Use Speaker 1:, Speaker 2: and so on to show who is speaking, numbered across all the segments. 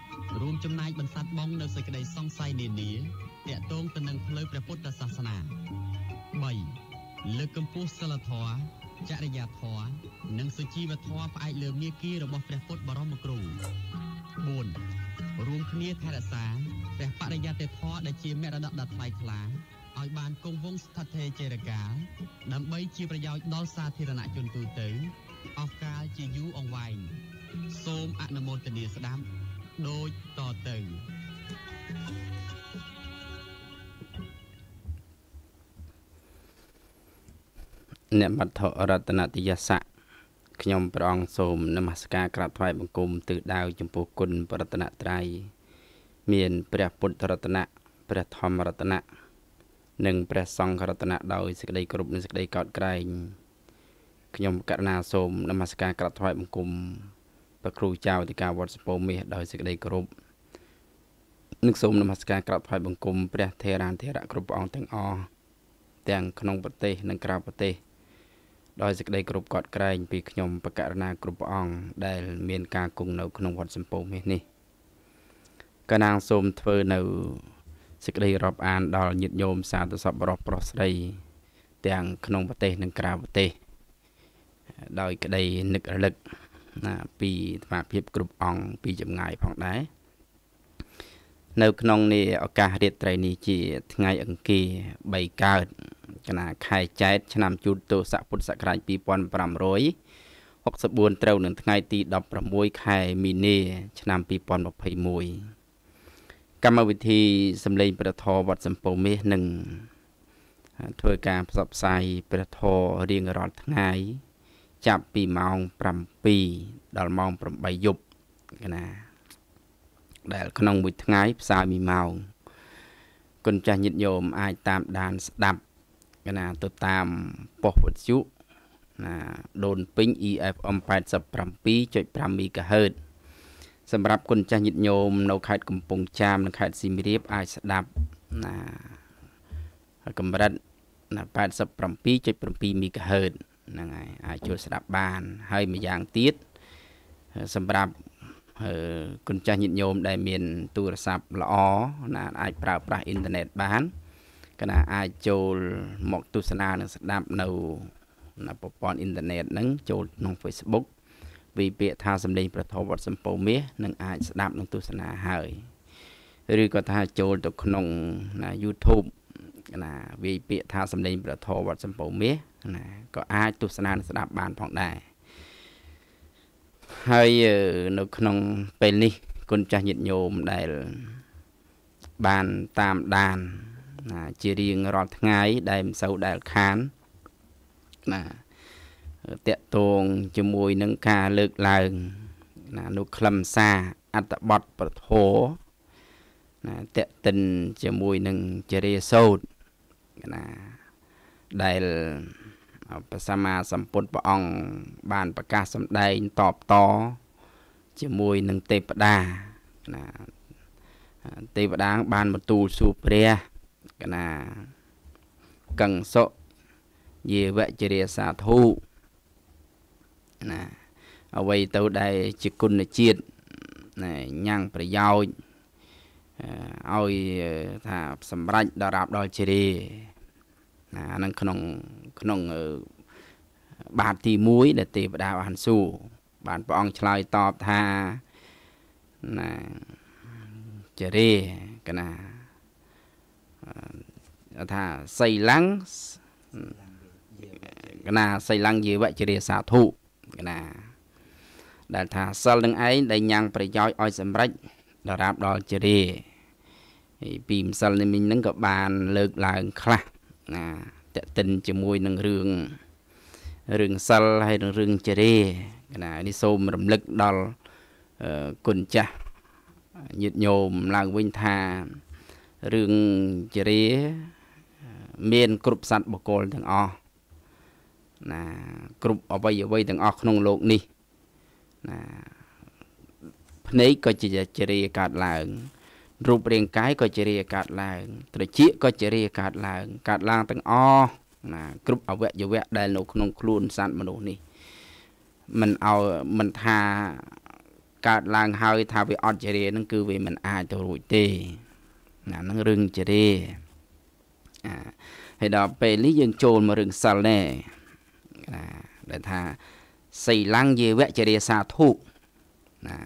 Speaker 1: 2រួមចំណែកបន្សាត់បង នៅសេចក្តីសង្ស័យនានាតាក់ទងទៅនឹងផ្លូវព្រះពុទ្ធសាសនា3លើកកម្ពស់សិលធម៌ចរិយាធម៌និងសុជីវធម៌ផ្អែកលើមាគ៌ារបស់ព្រះពុទ្ធបរមគ្រូ4រួមគ្នាថែរក្សាព្រះបរិយត្តិធម៌ដែលជាមរតកដ៏ថ្លៃថ្លាឲ្យបានគង់វង្សស្ថិតស្ថេរជារកាលដើម្បីជាប្រយោជន៍ដល់សាធារណជនទូទៅអស់កាលជាយូរអង្វែងសូមអនុមោទនាស្ដាប់
Speaker 2: ដូចតទៅ
Speaker 3: អ្នកមត្ថរតនតិយស័កខ្ញុំព្រះអង្គសូម នមស្ការក្រាបថ្វាយបង្គំទិសដៅចំពោះគុណព្រះរតនត្រ័យមានព្រះពុទ្ធរតនៈព្រះធម្មរតនៈនិងព្រះសង្ឃរតនៈដោយសេចក្តីគោរពនិងសេចក្តីកោតក្រែងខ្ញុំករណា សូមនមស្ការក្រាបថ្វាយបង្គំព្រះគ្រូចៅអធិការវត្តសពោមាសដោយសេចក្តីគោរពនឹងសូមនមស្ការក្រាបថ្វាយបង្គំព្រះធេរានធេរៈគ្រប់ព្រះអង្គទាំងអស់ទាំងក្នុងប្រទេស និងក្រៅប្រទេសដោយសេចក្តីគោរពកត់ក្រែងពីខ្ញុំបករណាគ្រប់ព្រះអង្គដែលមានការគង់នៅក្នុងវត្តសម្ពោធមាសនេះកណាងសូមធ្វើនៅសេចក្តីរាប់អាន ដល់ញាតិញោមសាធុសពរស់ប្រុសស្រី ទាំងក្នុងប្រទេសនិងក្រៅប្រទេស ដោយក្តីនឹករលឹកណាពីតវភាពគ្រប់អង្គពីចម្ងាយផងដែរនៅក្នុងនេះឱកាសរាត្រីនេះជា ថ្ងៃអង្គារ3កើតកណាខែចែកឆ្នាំជូតទស័កពុទ្ធសករាជ2564ត្រូវនឹងថ្ងៃទី16ខែមីនា ឆ្នាំ2021កម្មវិធីសម្លេងព្រះធម៌វត្តសំពោមាសនឹងធ្វើការផ្សព្វផ្សាយព្រះធម៌រៀងរាល់ថ្ងៃចាប់ពីម៉ោង7ដល់ម៉ោង8យប់ណាដែលក្នុងមួយថ្ងៃ ផ្សាយ1ម៉ោងគុណចាស់ញាតិញោមអាចតាមដានស្ដាប់កណាទៅតាមប៉ុស្តិ៍វិទ្យុណាដូនពេញ EFM 87.5 MHz សម្រាប់គុណចាស់ញាតិញោមនៅខេត្តកំពង់ចាមនិងខេត្តស িম រាបអាចស្ដាប់ណាកម្រិតណា87.7 MHz ហ្នឹងហើយអាចចូលស្ដាប់បាន ហើយម្យ៉ាងទៀតសម្រាប់គុណចាស់ញាតិញោមដែល មាន ទូរស័ព្ទល្អណាអាចប្រើប្រាស់អ៊ីនធឺណិតបានកណាអាចចូលមកទស្សនានិងស្ដាប់នៅនៅប្រព័ន្ធអ៊ីនធឺណិតហ្នឹងចូលក្នុង Facebook វិពាកថាសម្លេង ប្រធមវត្តសំពោមាសនឹងអាចស្ដាប់និងទស្សនាហើយឬក៏ថាចូលទៅក្នុងណា YouTube ណាវិពាកថាសម្លេងប្រធមវត្តសំពោមាសណាក៏អាចទស្សនាស្ដាប់បានផងដែរហើយនៅក្នុងពេលនេះ គុណចាស់ញាតិញោមដែលបានតាមដានណាជារៀងរាល់ថ្ងៃដែលមិនសូវដែលខានណាតកតងជាមួយនឹងការលើកឡើង ណានោះខ្លឹមសារអត្តបទប្រធោណាតកតិនជាមួយនឹងចរិយាសោតណាដែលព្រះសម្មាសម្ពុទ្ធព្រះអង្គបានប្រកាសសម្ដែងតបត ជាមួយនឹងទេពតាណាទេវតាបានបន្ទូលសួរព្រះកណាកង្សុយាវជរាសាធុណាអ្វីទៅដែលជាគុណជាតិណាញ៉ាំងប្រយោជន៍ឲ្យថាសម្រេចដល់រាបដល់ជ្រាណាហ្នឹងក្នុងក្នុងបាតទី1ដែលទេវតាបានសួរបានព្រះអង្គឆ្លើយតបថាណាចរិយកណាថាសីឡាំងកណាសីឡាំងជីវចរិយសាធុកណាដែលថាសិលនឹងឯងដែលញ៉ាំងប្រយោជន៍ឲ្យសម្រេចដរាបដល់ចរិយពីម្សិលមិញហ្នឹងក៏បានលើកឡើងខ្លះណាតកតិនជាមួយនឹងរឿងរឿងសិលហើយនឹងរឿងចរិយាណានេះសូមរំលឹកដល់គុណចាស់ញាតញោមឡើងវិញថា រឿងចរិយាមាន គ្រប់សัตว์បកលទាំងអស់ណា គ្រប់អវយវ័យទាំងអស់ក្នុងโลกនេះ ណាភ្នែកក៏ជាចរិយាកើតឡើងរូបរាងកាយក៏ជារាកើតឡើងត្រចៀកក៏ជារាកើតឡើងកើតឡើងទាំងអស់ណាគ្រប់អវយវៈដែលនៅក្នុងខ្លួនសត្វមនុស្សនេះមិនឲ្យមិនថាកើតឡើងហើយថាវាអត់ជារានឹងគឺវាមិនអាចទៅរួចទេណានឹងរឿងជារាអាហើយដល់ពេលនេះយើងចូលមករឿងសិលដែរណាដែលថាសីលੰងយវៈជារាសាធុណា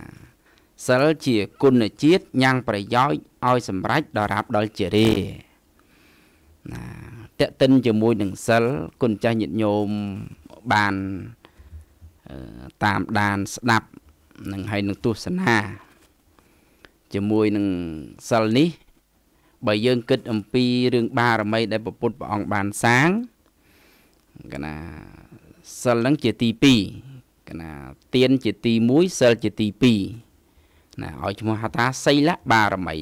Speaker 3: សិលជាគុណជាតិញ៉ាំងប្រយោជន៍ឲ្យសម្រេចដល់រាបដល់ជារេណាតេតិនជាមួយនឹងសិលគុណចាស់ញាតិញោមបានតាមដានស្ដាប់នឹងហើយនឹងទស្សនាជាមួយនឹងសិលនេះបើយើង គិតអំពីរឿងបារមីដែលពុទ្ធព្រះអង្គបានសាងកណាសិលនឹងជាទី2កណាទៀនជាទី1សិលជាទី2ណាឲ្យឈ្មោះហៅថាសីលបារមី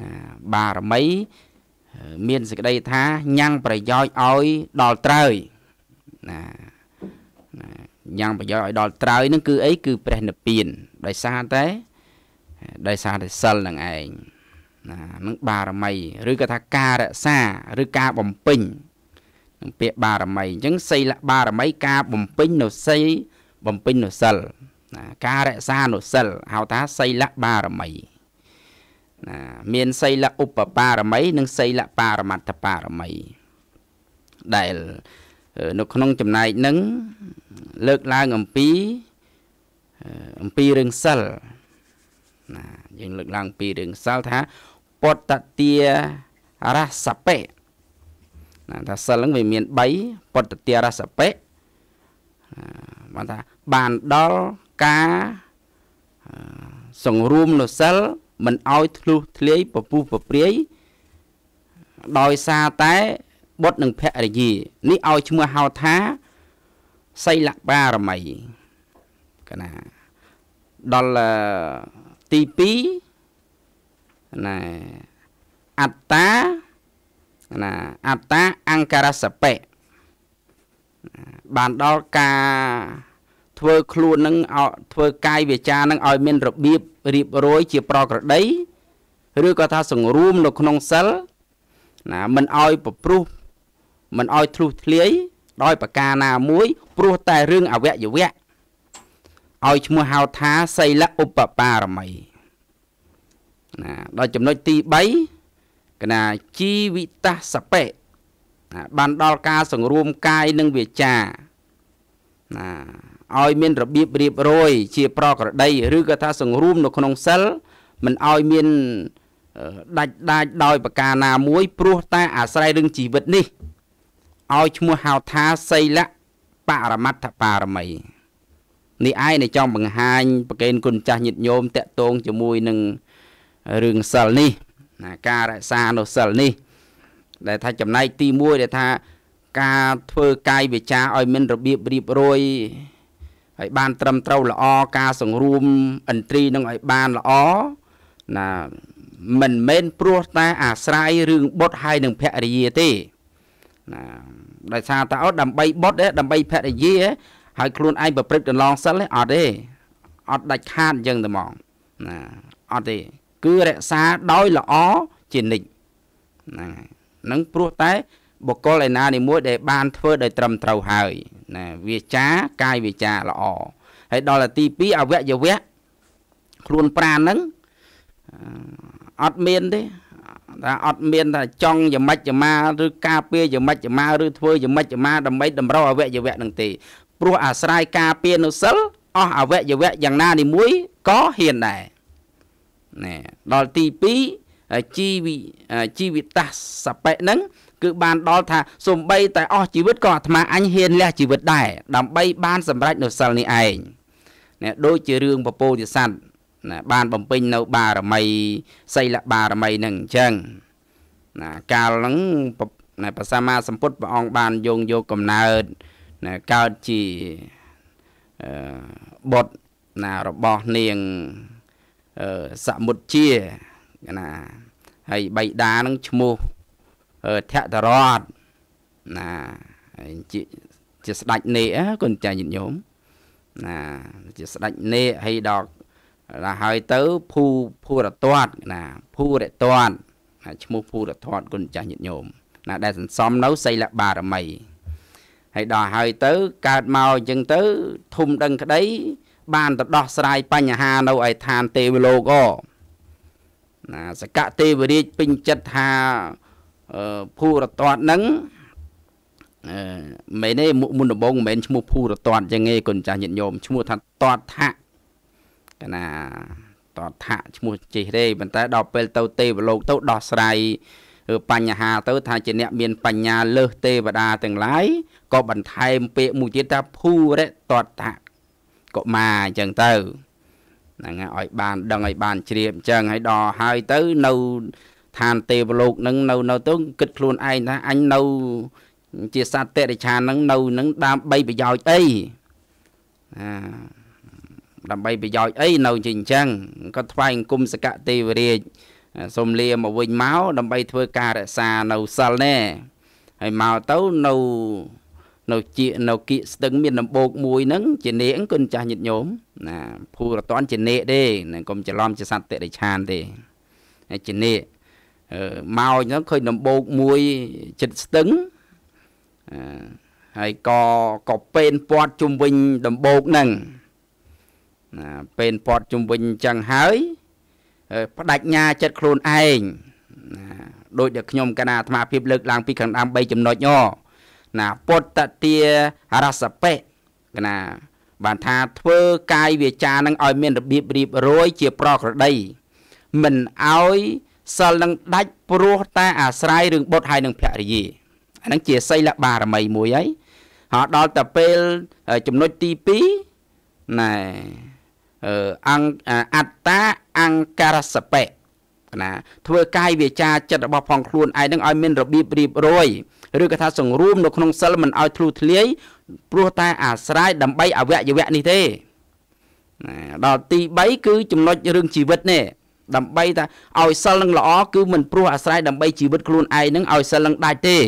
Speaker 3: ណាបារមី មានសេចក្តីថាញ៉ាំងប្រយោជន៍ឲ្យដល់ត្រូវណាណាញ៉ាំងប្រយោជន៍ឲ្យដល់ត្រូវនឹង គឺអីគឺព្រះនិព្វានដោយសារតែដោយសារតែសិលនឹងឯងណានឹងបារមី ឬក៏ថាការរក្សា ឬការបំពេញនឹងពាក្យបារមីអញ្ចឹងសីលបារមីការបំពេញនៅសីបំពេញនៅសិលណាការរក្សានុសិលហៅថាសីលបារមីណាមាន សីលឧបបារមី និង សីលបារមត្ថបារមីដែលនៅក្នុងចំណែកនឹងលើកឡើងអំពីអំពីរឿងសិលណាយើងលើកឡើងពីរឿងសិលថាពតតារសបេណាថាសិលហ្នឹងវាមាន3ពតតារសបេបានថាបានដល់ការសង្រួមនៅសិលមិនឲ្យធ្លុះធ្លាយពពុះពព្រាយដោយសារតែបុត្រនិងភរិយា នេះឲ្យឈ្មោះហៅថា សីលបារមីកណាដល់ទី2ណែអត្តាណាអត្តាអង្ការសបៈបានដល់ការធ្វើខ្លួននឹងធ្វើកាយវាចានឹងឲ្យមានរបៀបរៀបរយជាប្រក្រតីឬក៏ថា សង្រួមនៅក្នុងសិលណាមិនឲ្យប្រព្រឹត្តមិនឲ្យធ្លុះធ្លាយ ដោយប្រការណាមួយព្រោះតែរឿងអវយវៈឲ្យឈ្មោះហៅថាសីលឧបបារមី ណាដល់ចំណុចទី3កណាជីវិតសបេណាបានដល់ការសង្រួមកាយនិងវាចាណាឲ្យមានរបៀបរៀបរយជាប្រក្រតីឬក៏ថា សង្រួមនៅក្នុងសិលមិនឲ្យមានដាច់ដាច់ដោយប្រការណាមួយព្រោះតែអាស្រ័យនឹងជីវិតនេះឲ្យឈ្មោះហៅថាសីលៈបរមត្ថបារមីនេះឯងដែលចង់បង្ហាញប្រកេនគុណចាស់ញាតិញោមតកតងជាមួយនឹងរឿងសិលនេះណាការរក្សានៅសិលនេះដែលថាចំណែកទី1ដែលថាការធ្វើកាយវិចារឲ្យមានរបៀបរៀបរយឲ្យបានត្រឹមត្រូវល្អការសង្រួមឥន្ទ្រីនឹងឲ្យបានល្អណាមិនមែនព្រោះតែអាស្រ័យរឿងបុតហើយនឹងភរិយាទេណាដោយសារតែអត់ដើម្បីបុតដើម្បីភរិយា ហើយខ្លួនឯងប្រព្រឹត្តកន្លងសិលអត់ទេអត់ដាច់ខាតអញ្ចឹងតែហ្មងណាអត់ទេ គឺរក្សាដោយល្អជានិច្ចហ្នឹងហើយនឹងព្រោះតែបុគ្គលឯណានីមួយដែលបានធ្វើដោយត្រឹមត្រូវហើយណាវាចាកាយវាចាល្អហើយដល់ទី2អវយវៈខ្លួនប្រាណហ្នឹងអត់មានទេថាអត់មានថាចង់យមិច្ចមាឬការពារយមិច្ចមាឬធ្វើយមិច្ចមាដើម្បីតម្រូវអវយវៈនឹងទេព្រោះអាស្រ័យការពារនៅសិលអស់អវយវៈយ៉ាងណានីមួយក៏ហ៊ានដែរណែដល់ទី2ជីវជីវិតាសបៈហ្នឹងគឺបានដល់ថាសំបីតែអស់ជីវិតក៏អាត្មាអញហ៊ានលះជីវិតដែរដើម្បីបាន សម្រេចនៅសិលនេះឯងណាដូចជារឿងពពោធិសត្វណាបានបំពេញនៅ បារមី សីលបារមីនឹងអញ្ចឹងណាកាលហ្នឹងណាព្រះសម្មាសម្ពុទ្ធព្រះអង្គបានយងយកកំណើតណាកើតជាអឺបុត្រណារបស់នាងអឺសមុទ្រជាណាហើយបៃតានឹងឈ្មោះធតរតណាជាជាស្ដេចនេគុណចាញាតិញោមណាជាស្ដេចនេហើយដល់ដល់ហើយទៅភូភូរតតណាភូរតតណាឈ្មោះភូរតតគុណចាស់ញាតិញោមណាដែលសន្សំនៅ សីលបារមីហើយដល់ហើយទៅកើតមកអញ្ចឹងទៅធុំដឹងក្តីបានទៅដោះស្រាយបញ្ហា នៅឯឋានទេវលោកអណាសកៈទេវរាជពេញចិត្តថាភូរតតហ្នឹងមែនទេមុនដំបូងមិនមែនឈ្មោះភូរតតចឹងទេគុណចាស់ញាតិញោមឈ្មោះថាតតថៈកណាតតថៈឈ្មោះចេះទេប៉ុន្តែដល់ពេលទៅទេវលោកទៅដោះស្រាយបញ្ហាទៅ ថាជាអ្នកមាន បញ្ញាលើសទេវតាទាំងឡាយក៏បន្ថែម ពាក្យមួយទៀតថាភូរតតៈកុមារអញ្ចឹងទៅហ្នឹងឲ្យបានដឹងឲ្យបានជ្រាបអញ្ចឹងហើយដល់ហើយទៅនៅឋានទេវលោកនឹងនៅនៅទៅគិតខ្លួនឯងថាអញនៅជាសត្វតិរិឆាននឹងនៅនឹងដើម្បីប្រយោជន៍អីអាដើម្បីប្រយោជន៍អីនៅជាអញ្ចឹងគាត់ថ្វាយអង្គមសកទេវរាជសូមលាមកវិញមកដើម្បីធ្វើការរក្សានៅសិលណែហើយមកទៅនៅនៅជានៅគៀកស្ទឹងមានដំបូកមួយហ្នឹងជានេកគុណចាស់ញាតិញោមណាភូរតនជានេកទេកុំច្រឡំជាសត្វតិរិឆានទេជានេកម៉ោចហ្នឹងឃើញដំបូកមួយចិត្តស្ទឹង ហើយក៏ក៏ពេនពាត់ជុំវិញដំបូកហ្នឹងណាពេនពាត់ជុំវិញចឹងហើយបដញ្ញាចិត្តខ្លួនឯងណាដោយដែលខ្ញុំកណាអាត្មាភាពលើកឡើងពីខាងដើម3ចំណុចអណាពុទ្ធទារសបេកណា បានថាធ្វើកាយវាចានឹងឲ្យមាន របៀបរៀបរយជាប្រក្រតីមិនឲ្យសិលនឹងដាច់ព្រោះតាអាស្រ័យរឿងបុត្រហើយនឹងភរិយាអានឹងជាសីលបារមីមួយហើយហោះដល់តែពេលចំណុចទី2ណែអង្គអត្តាអង្ការសបេណាធ្វើកាយវាចាចិត្តរបស់ផងខ្លួនឯងនឹងឲ្យមានរបៀបរៀបរយឬក៏ថាសង្រួមនៅក្នុងសិលមិនឲ្យធ្លុះធ្លាយព្រោះតែអាស្រ័យដើម្បីអវយវៈនេះទេណាដល់ទី3គឺចំណុចរឿងជីវិតនេះដើម្បីថាឲ្យសិលនឹងល្អគឺមិនព្រោះអាស្រ័យដើម្បីជីវិតខ្លួនឯងនឹងឲ្យសិលនឹងដាច់ទេ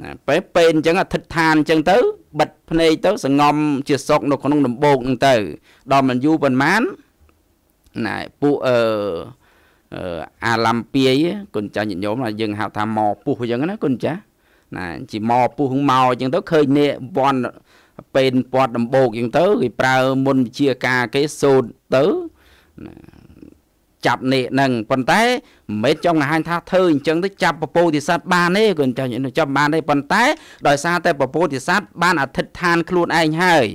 Speaker 3: ណាពេលពេនអញ្ចឹងអធិដ្ឋានអញ្ចឹងទៅ បិទភ្នែកទៅសងំជាសោកនៅក្នុងដំបូកហ្នឹងទៅដល់មិនយូរប៉ុន្មានណែពួកអឺអាឡាំពីយគុណចាញញោមយើងហៅថាមកពុះអញ្ចឹងណាគុណចាណាជីមកពុះមកអញ្ចឹងទៅឃើញនេះវ័នពេនពាត់ដំបូកអញ្ចឹងទៅគេប្រើមុនវិជាការគេសូត្រទៅណាចាប់នេះនឹងប៉ុន្តែមិនមែនចង់បង្ហាញថាធ្វើអញ្ចឹងទៅចាប់ពពោធិសត្វបានទេគាត់ចង់ចាប់បានទេប៉ុន្តែដោយសារតែពពោធិសត្វបានអធិដ្ឋានខ្លួនឯងហើយ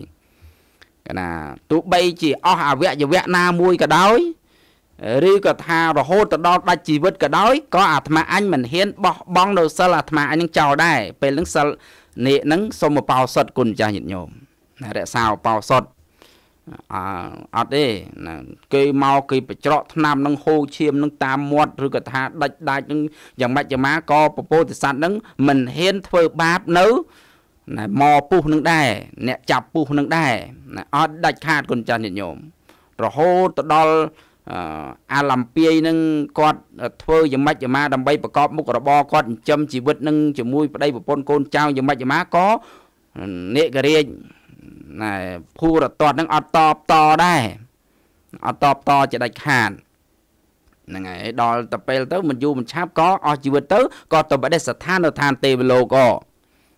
Speaker 3: កណាទោះបីជាអស់អវយវៈណាមួយក៏ដោយឬក៏ថារហូតទៅដល់ដាច់ជីវិតក៏ដោយក៏អាត្មាអញមិនហ៊ានបោះបង់នៅសិលអាត្មាអញនឹងចោលដែរពេលនឹងសិលនេះនឹងសុំបោសុតគុណចាស់ញាតិញោមរក្សាបោសុតអត់ទេគេមកគេបច្រកថ្នាំនឹងហូរឈាម នឹង តាមមាត់ឬក៏ថាដាច់ដាច់នឹងយ៉ាងម៉េចយ៉ាងម៉ាក៏ពពោតិសัตว์នឹងមិនហ៊ានធ្វើបាបនៅណាមកពុះនឹងដែរអ្នកចាប់ពុះនឹងដែរណាអត់ដាច់ខាតគុណចាស់ញាតិញោមរហូតទៅដល់អាឡំពីយនឹងគាត់ធ្វើយ៉ាងម៉េចយ៉ាងម៉ាដើម្បីប្រកបមុខរបរគាត់ចិញ្ចឹមជីវិតនឹងជាមួយប្តីប្រពន្ធកូនចៅយ៉ាងម៉េចយ៉ាងម៉ាក៏នេករាជណែភូរតតនឹងអត់តបតដែរអត់តបតជាដាច់ខាតហ្នឹងហើយដល់ទៅពេលទៅមិនយូរមិនឆាប់ក៏អស់ជីវិតទៅក៏ទៅបដិស្ថាននៅឋានទេវលោកក៏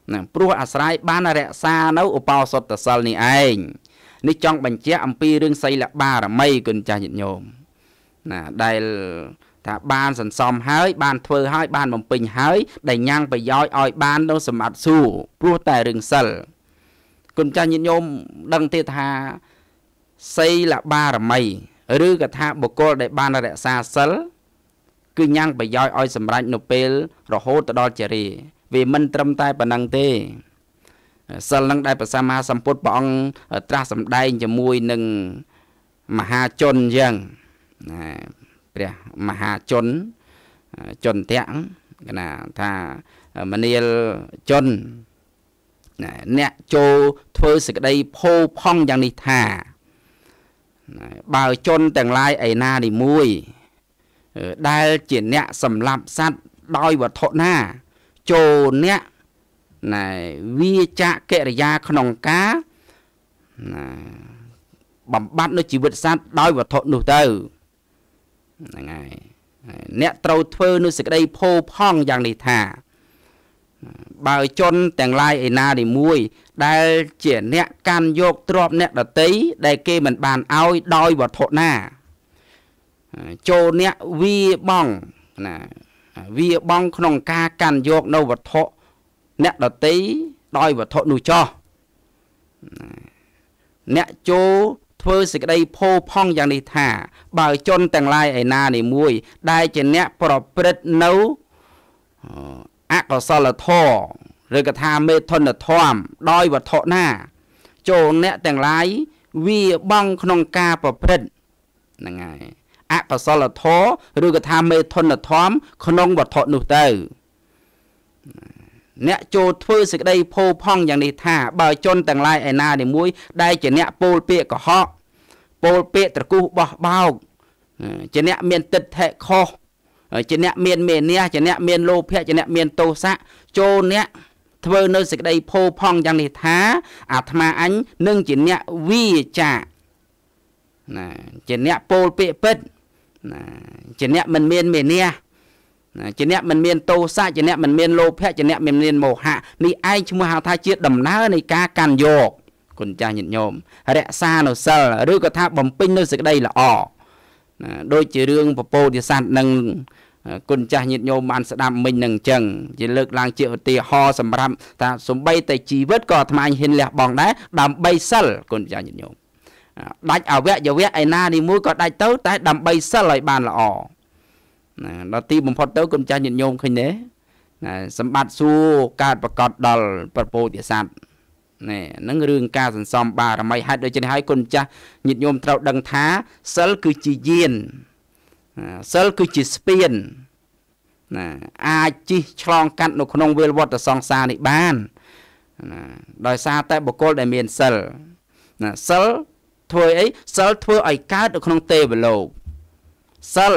Speaker 3: ហ្នឹងព្រោះអាស្រ័យបានរក្សានៅឧបោសថសិលនេះឯងនេះចង់បញ្ជាក់អំពីរឿងសីលបារមីគុណចាស់ញាតិញោមណាដែលថាបានសន្សំហើយបានធ្វើហើយបានបំពេញហើយ ដែលញ៉ាំងប្រយោជន៍ឲ្យ បាន នៅសម្បត្តិសួរព្រោះតែរឿងសិលគុណចាស់ញាតិញោមដឹងទៀតថាសីលបារមី ឬកថាបុគ្គលដែលបានរក្សាសិលគឺញ៉ាំងប្រយោជន៍ឲ្យសម្រេចនៅពេល រហូតទៅដល់ចរិយាវាមិន ត្រឹមតែប៉ុណ្ណឹងទេសិលនឹងដែលប្រសាមហាសម្ពុទ្ធព្រះអង្គត្រាស់សម្ដែងជាមួយនឹងមហាជនអញ្ចឹងណាព្រះមហាជនជនទាំងណាថាមនាលជនអ្នកចូលធ្វើសេចក្តីផោផង់យ៉ាងនេះថាបើជនទាំងឡាយឯណានេះមួយ ដែលជាអ្នកសម្លាប់សัตว์ដោយវត្ថុណា ចូលអ្នកណែវាចៈកិរិយាក្នុងការណែបំបត្តិនៅជីវិតសัตว์ដោយវត្ថុនោះទៅហ្នឹងហើយអ្នកត្រូវធ្វើនៅសេចក្តីផោផង់យ៉ាងនេះថាបើជនទាំងឡាយឯណានីមួយ ដែលជាអ្នកកាន់យកទ្រពអ្នកដតីដែលគេមិនបានឲ្យដោយវត្ថុណាចូលអ្នកវាបងណាវាបងក្នុងការកាន់យកនៅវត្ថុអ្នកដតីដោយវត្ថុនោះចោះអ្នកចូលធ្វើសេចក្តីផោផង់យ៉ាងនេះថាបើជនទាំងឡាយឯណានីមួយ ដែលជាអ្នកប្រព្រឹត្តនៅកុសលធម៌ឬកថាមេធនធម៌ដោយវត្ថុណា ចូលអ្នកទាំងឡាយវាបងក្នុងការប្រព្រឹត្តហ្នឹងហើយអកុសលធម៌ឬកថាមេធនធម៌ក្នុងវត្ថុនោះទៅ អ្នកចូលធ្វើសេចក្តីភោផង់យ៉ាងនេះថា បើ ជនទាំងឡាយឯណានីមួយ ដែលជាអ្នកពោលពាក្យកុហកពោលពាក្យត្រកូសបោះបោកជាអ្នកមានទឹកថេខុសជាអ្នកមានមេនះជាអ្នកមានលោភៈជាអ្នក មានទោសៈចូលអ្នកធ្វើនៅសេចក្តីភោផង់យ៉ាងនេះថាអាត្មាអញនឹងជាអ្នកវាចាណាជាអ្នកពោលពាក្យពិតណាជាអ្នកមិនមានមេនះជាអ្នកមិនមានទោសៈជាអ្នកមិនមានលោភៈជាអ្នកមិនមានមោហៈនេះឯងឈ្មោះហៅថាជា ដំណើរនៃការកាន់យកគុណចាស់ញាតិញោមរក្សានៅសិលឬក៏ថា បំពេញនៅសេចក្តីល្អណាដូចជារឿងពពោធិសត្វនឹងគុណចាស់ញាតិញោមបានស្ដាប់មិញនឹងអញ្ចឹងជាលើកឡើងជាឧទាហរណ៍សម្រាប់ថាសំបីតែជីវិតក៏អាត្មាហ៊ានលះបង់ដែរដើម្បីសិលគុណចាស់ញាតិញោមដាច់អវយវៈឯណានីមួយក៏ដាច់ទៅ តែដើម្បីសិលឲ្យបានល្អណាដល់ទីបំផុតទៅគុណចាស់ញាតិញោមឃើញទេណាសម្បត្តិសួរកើតប្រកបដល់ប្រពោធិសត្វណែនឹងរឿងការសន្សំបារមីហេតុដូច្នេះហើយគុណចាស់ញាតិញោមត្រូវដឹងថាសិលគឺជាយានសិលគឺជាស្ពានណាអាចជិះឆ្លងកាត់នៅក្នុងវាលវត្តសង្សារនេះបានណាដោយសារតែបុគ្គលដែលមានសិលណាសិលធ្វើអីសិលធ្វើឲ្យកើតនៅក្នុងទេវលោកសិល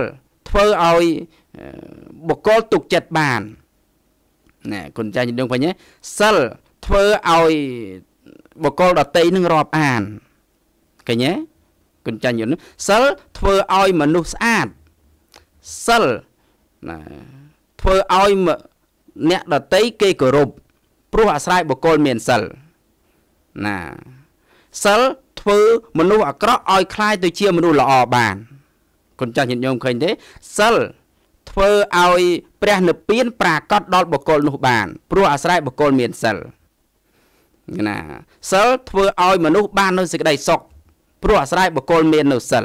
Speaker 3: ធ្វើឲ្យបុគ្គលទុកចិត្តបានណែគុណចាញ់យើងឃើញទេសិលធ្វើឲ្យបុគ្គលដតីនឹងរាប់អានឃើញទេគុណចាញ់យល់សិលធ្វើឲ្យមនុស្សស្អាតសិលណាធ្វើឲ្យអ្នកដតីគេគោរពព្រោះអាស្រ័យបុគ្គលមានសិលណាសិលធ្វើមនុស្សអាក្រក់ឲ្យคล้ายទៅជាមនុស្សល្អបានគុណចាស់ញាតិញោមឃើញទេសិល ធ្វើឲ្យព្រះនិព្វានប្រាកដដល់បុគ្គលនោះបានព្រោះអាស្រ័យបុគ្គលមានសិលណាសិល ធ្វើឲ្យមនុស្សបាននៅសេចក្តីសុខព្រោះអាស្រ័យបុគ្គលមាននៅសិល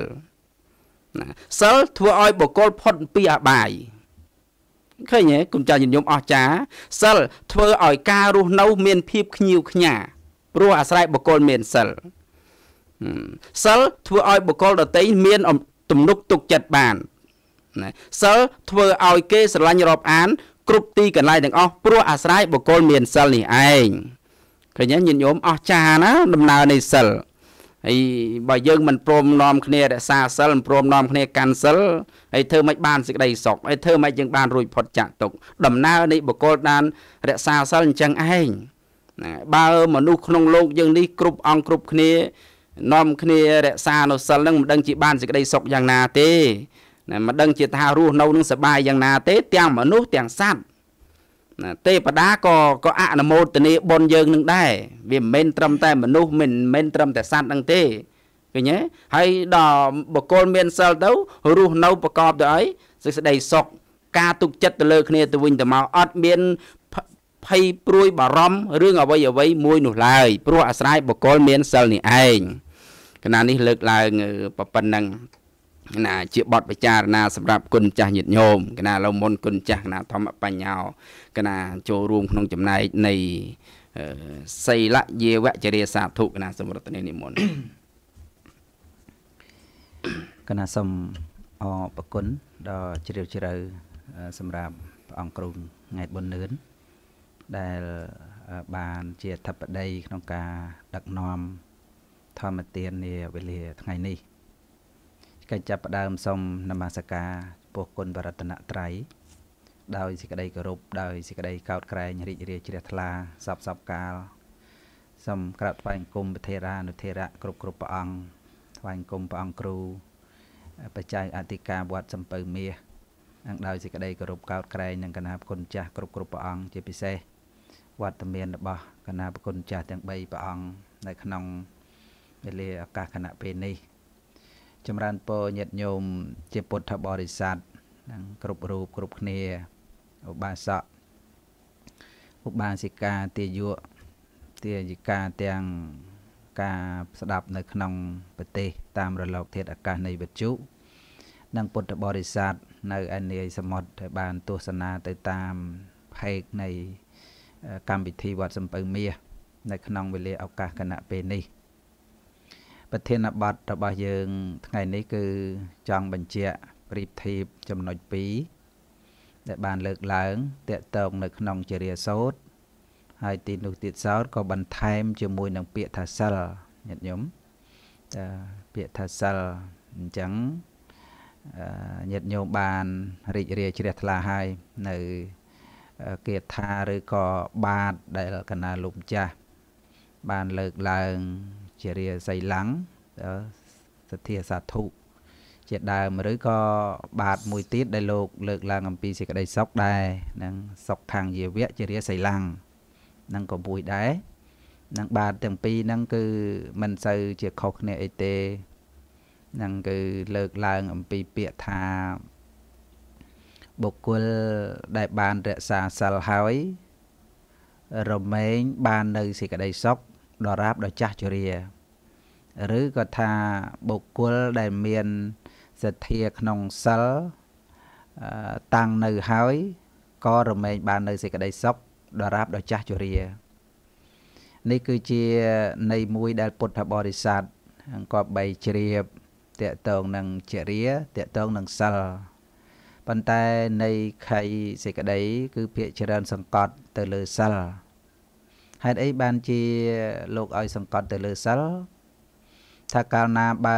Speaker 3: ណាសិលធ្វើឲ្យបុគ្គលផុតពីអបាយឃើញទេគុំចាញញញុំអស្ចារសិលធ្វើឲ្យការរស់នៅមានភាពខ្ញៀវខ្ញា ព្រោះអាស្រ័យបុគ្គលមានសិលសិលធ្វើឲ្យបុគ្គលដតីមានទំនុកទុកចិត្តបានណាសិលធ្វើឲ្យគេស្រឡាញ់រាប់អាន គ្រប់ទីកន្លែងទាំងអស់ព្រោះអាស្រ័យបុគ្គលមានសិលនេះឯងឃើញញាតិញោមអស្ចារ្យណាដំណើរនៃសិលហើយបើយើងមិនព្រមនាំគ្នារក្សាសិលមិនព្រមនាំគ្នាកាន់សិលហើយធ្វើមិនបានសេចក្តីសុខហើយធ្វើមិនយើងបានរួចផុតចាក់ទុកដំណើរនៃបុគ្គលដានរក្សាសិលអញ្ចឹងឯងបើមនុស្សក្នុងโลกយើងនេះគ្រប់អង្គគ្រប់គ្នានាំគ្នារក្សានៅសិលនឹងមិនដឹងជាបានសេចក្តីសុខយ៉ាងណាទេ មិនដឹងជាថារស់នៅនឹងសบายយ៉ាងណាទេ ទាំងមនុស្សទាំងសត្វទេវតាក៏ក៏អនុមោទនាបុណ្យយើងនឹងដែរវាមិនមែនត្រឹមតែមនុស្សមិនមែនត្រឹមតែសត្វនឹងទេឃើញទេហើយដល់បកគលមានសិលទៅរស់នៅប្រកបទៅអីសេចក្តី សុខការទុកចិត្តទៅលើ គ្នាទៅវិញទៅមកអត់មានភ័យព្រួយបារម្ភរឿងអ្វីអ្វីមួយ នោះឡើយព្រោះអាស្រ័យបកគលមានសិលនេះឯងកណានេះលើកឡើងប្រប៉ុណ្ណឹងណាជាបទពិចារណាសម្រាប់គុណចាស់ញាតិញោមកណាលោកមុនគុណចាស់កណាធម្មបញ្ញោកណាចូលរួមក្នុងចំណែកនៃសីលយាវចរិយាសាធុ
Speaker 2: កណាសម្រាប់នេះនិមន្តកណាសូមអរប្រគុណដល់ជ្រាវជ្រៅសម្រាប់ព្រះអង្គគ្រូថ្ងៃបុណ្យនឿនដែលបានជាអធិបតី ក្នុងការដឹកនាំធម្មទាននាវេលាថ្ងៃនេះកិច្ចចាប់ផ្ដើមសូមនមស្ការពោះគុណបរតនត្រ័យដោយសេចក្តីគោរពដោយសេចក្តីកោតក្រែងរីករាយជ្រះថ្លាសពសពកាលសូមក្រាបថ្វាយគុំពធេរានុធេរៈគ្រប់គ្រប់ព្រះអង្គថ្វាយគុំព្រះអង្គគ្រូបច្ច័យអធិការវត្តសំពៅមាសអង្គដោយសេចក្តីគោរពកោតក្រែងនិងគណៈគុណចាស់គ្រប់គ្រប់ព្រះអង្គជាពិសេសវត្តមានរបស់គណៈគុណចាស់ទាំង3ព្រះអង្គនៅ ក្នុងវេលាឱកាសគណៈពេលនេះចម្រើនពរញាតិញោមជាពុទ្ធបរិស័ទគ្រប់រូបគ្រប់គ្នាឧបាសកឧបាសិកាទាយុទាយិកាទាំងការស្ដាប់នៅក្នុងប្រទេស តាមរលកធាតុអាកាសនៃវិទ្យុនិងពុទ្ធបរិស័ទនៅឯនាយសមុទ្រដែលបានទស្សនាទៅតាមផេកនៃកម្មវិធីវត្តសំពៅមាសនៅក្នុងវេលាឱកាសគណៈពេលនេះប្រធានបទរបស់យើងថ្ងៃនេះគឺចង់បញ្ជាក់ប្រៀបធៀបចំណុច2ដែលបានលើកឡើងតកតងនៅក្នុងជារាសោតហើយទីនោះទៀតសោតក៏បន្ថែមជាមួយនឹងពាក្យថាសិលញាតិញោមតាពាក្យថាសិលអញ្ចឹងញាតិញោមបានរីករាយជ្រះថ្លាហើយ នៅគាថាឬក៏បាទដែលកណាលោកម្ចាស់បានលើកឡើងជារាសីឡាំងសទ្ធាសាធុជាដើមឬក៏បាទមួយទៀតដែលលោកលើកឡើងអំពីសេចក្តីសុខដែរនឹងសុខខាងយាវៈជារាសីឡាំងនឹងក៏មួយដែរនឹងបាទទាំងពីរហ្នឹងគឺមិនសូវជាខុសគ្នាអីទេនឹងគឺលើកឡើងអំពីពាក្យថា បុគ្គលដែលបានរក្សាសិលហើយរមែងបាននៅសេចក្តីសុខដរាបដល់ចាស់ជរាឬក៏ថាបុគ្គលដែលមានសទ្ធាក្នុងសិលតាំងនៅហើយក៏រមែងបាននៅសេចក្តីសុខដរាបដល់ចាស់ជរា នេះគឺជានៃមួយដែលពុទ្ធបរិស័ទគាត់បីជ្រាបតកតងនឹងចរិយាតកតងនឹងសិលប៉ុន្តែនៃខៃសេចក្តីគឺភាកច្រើនសង្កត់ទៅលើសិលហេតុអីបានជាលោកឲ្យសង្កត់ទៅលើសិលថាកាលណាបើ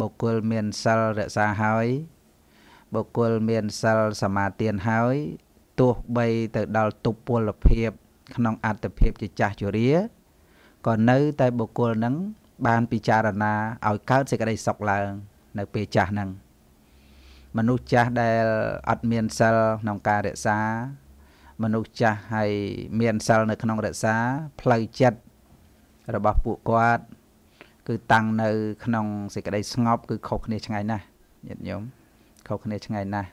Speaker 2: បុគ្គលមានសិលរក្សាហើយបុគ្គលមានសិលសមាទានហើយ ទោះបីទៅដល់ទុពលភាពក្នុងអត្តភាពជាចាស់ជរាក៏នៅតែបុគ្គលនឹងបានពិចារណាឲ្យកើតសេចក្តីសុខឡើង នៅ ពេលចាស់ហ្នឹងមនុស្សចាស់ដែលអត់មានសិលក្នុងការរក្សាមនុស្សចាស់ហើយមានសិលនៅក្នុងរក្សាផ្លូវចិត្តរបស់ពួកគាត់គឺតាំងនៅក្នុងសេចក្តីស្ងប់គឺខុសគ្នាឆ្ងាយណាស់ញាតិញោមខុសគ្នាឆ្ងាយណាស់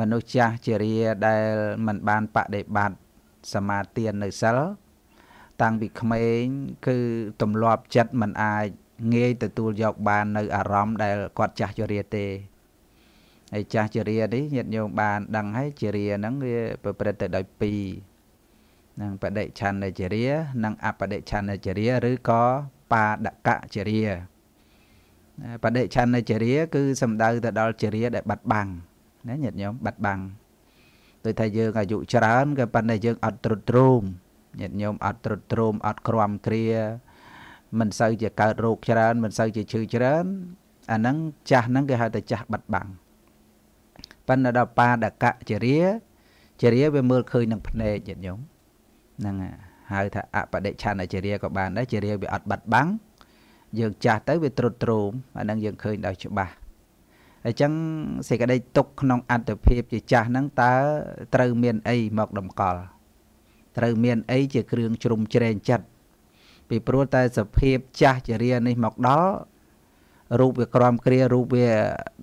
Speaker 2: មនុស្សចាស់ជារាដែលមិនបានបដិបត្តិសមាទាននៅសិលតាំងពីក្មេងគឺទម្លាប់ចិត្តមិនអាចងាយទទួលយកបាននៅអារម្មណ៍ដែលគាត់ចាស់ជរាទេហើយចាស់ជារានេះញាតិញោមបានដឹងហើយជារាហ្នឹងវាប្រព្រឹត្តទៅដោយពីរនឹងបដិឆានជារានិងអបដិឆានជារាឬក៏បាដកជារាបដិឆានជារាគឺសំដៅទៅដល់ជារាដែលបាត់បាំងណាញាតិញោមបាត់បាំងដូចថាយើងអាយុច្រើនក៏ប៉ុន្តែយើងអត់ទ្រុឌទ្រោមញាតិញោមអត់ទ្រុឌទ្រោមអត់ក្រំគ្រាមិនសូវជាកើតរោគច្រើន មិនសូវជាឈឺច្រើនអាហ្នឹងចាស់ហ្នឹងគេហៅថាចាស់បាត់បាំងប៉ុន្តែដល់បាដកចរិយាចរិយាវាមើលឃើញនឹងភ្នែកទៀតញោមហ្នឹងហៅថាអបដិឆានចរិយាក៏បានដែរចរិយាវាអត់បាត់បាំងយើងចាស់ទៅវាត្រុតត្រោមអាហ្នឹងយើងឃើញដោយច្បាស់អញ្ចឹងសេចក្តីទុកក្នុងអត្តភាពជាចាស់ហ្នឹងតើត្រូវមានអីមកតម្កល់ត្រូវមានអីជាគ្រឿងជ្រុំជ្រែងចិត្តពីព្រោះតែសភាពចាស់ចរិយានេះមកដល់រូបវាក្រំគ្រារូបវា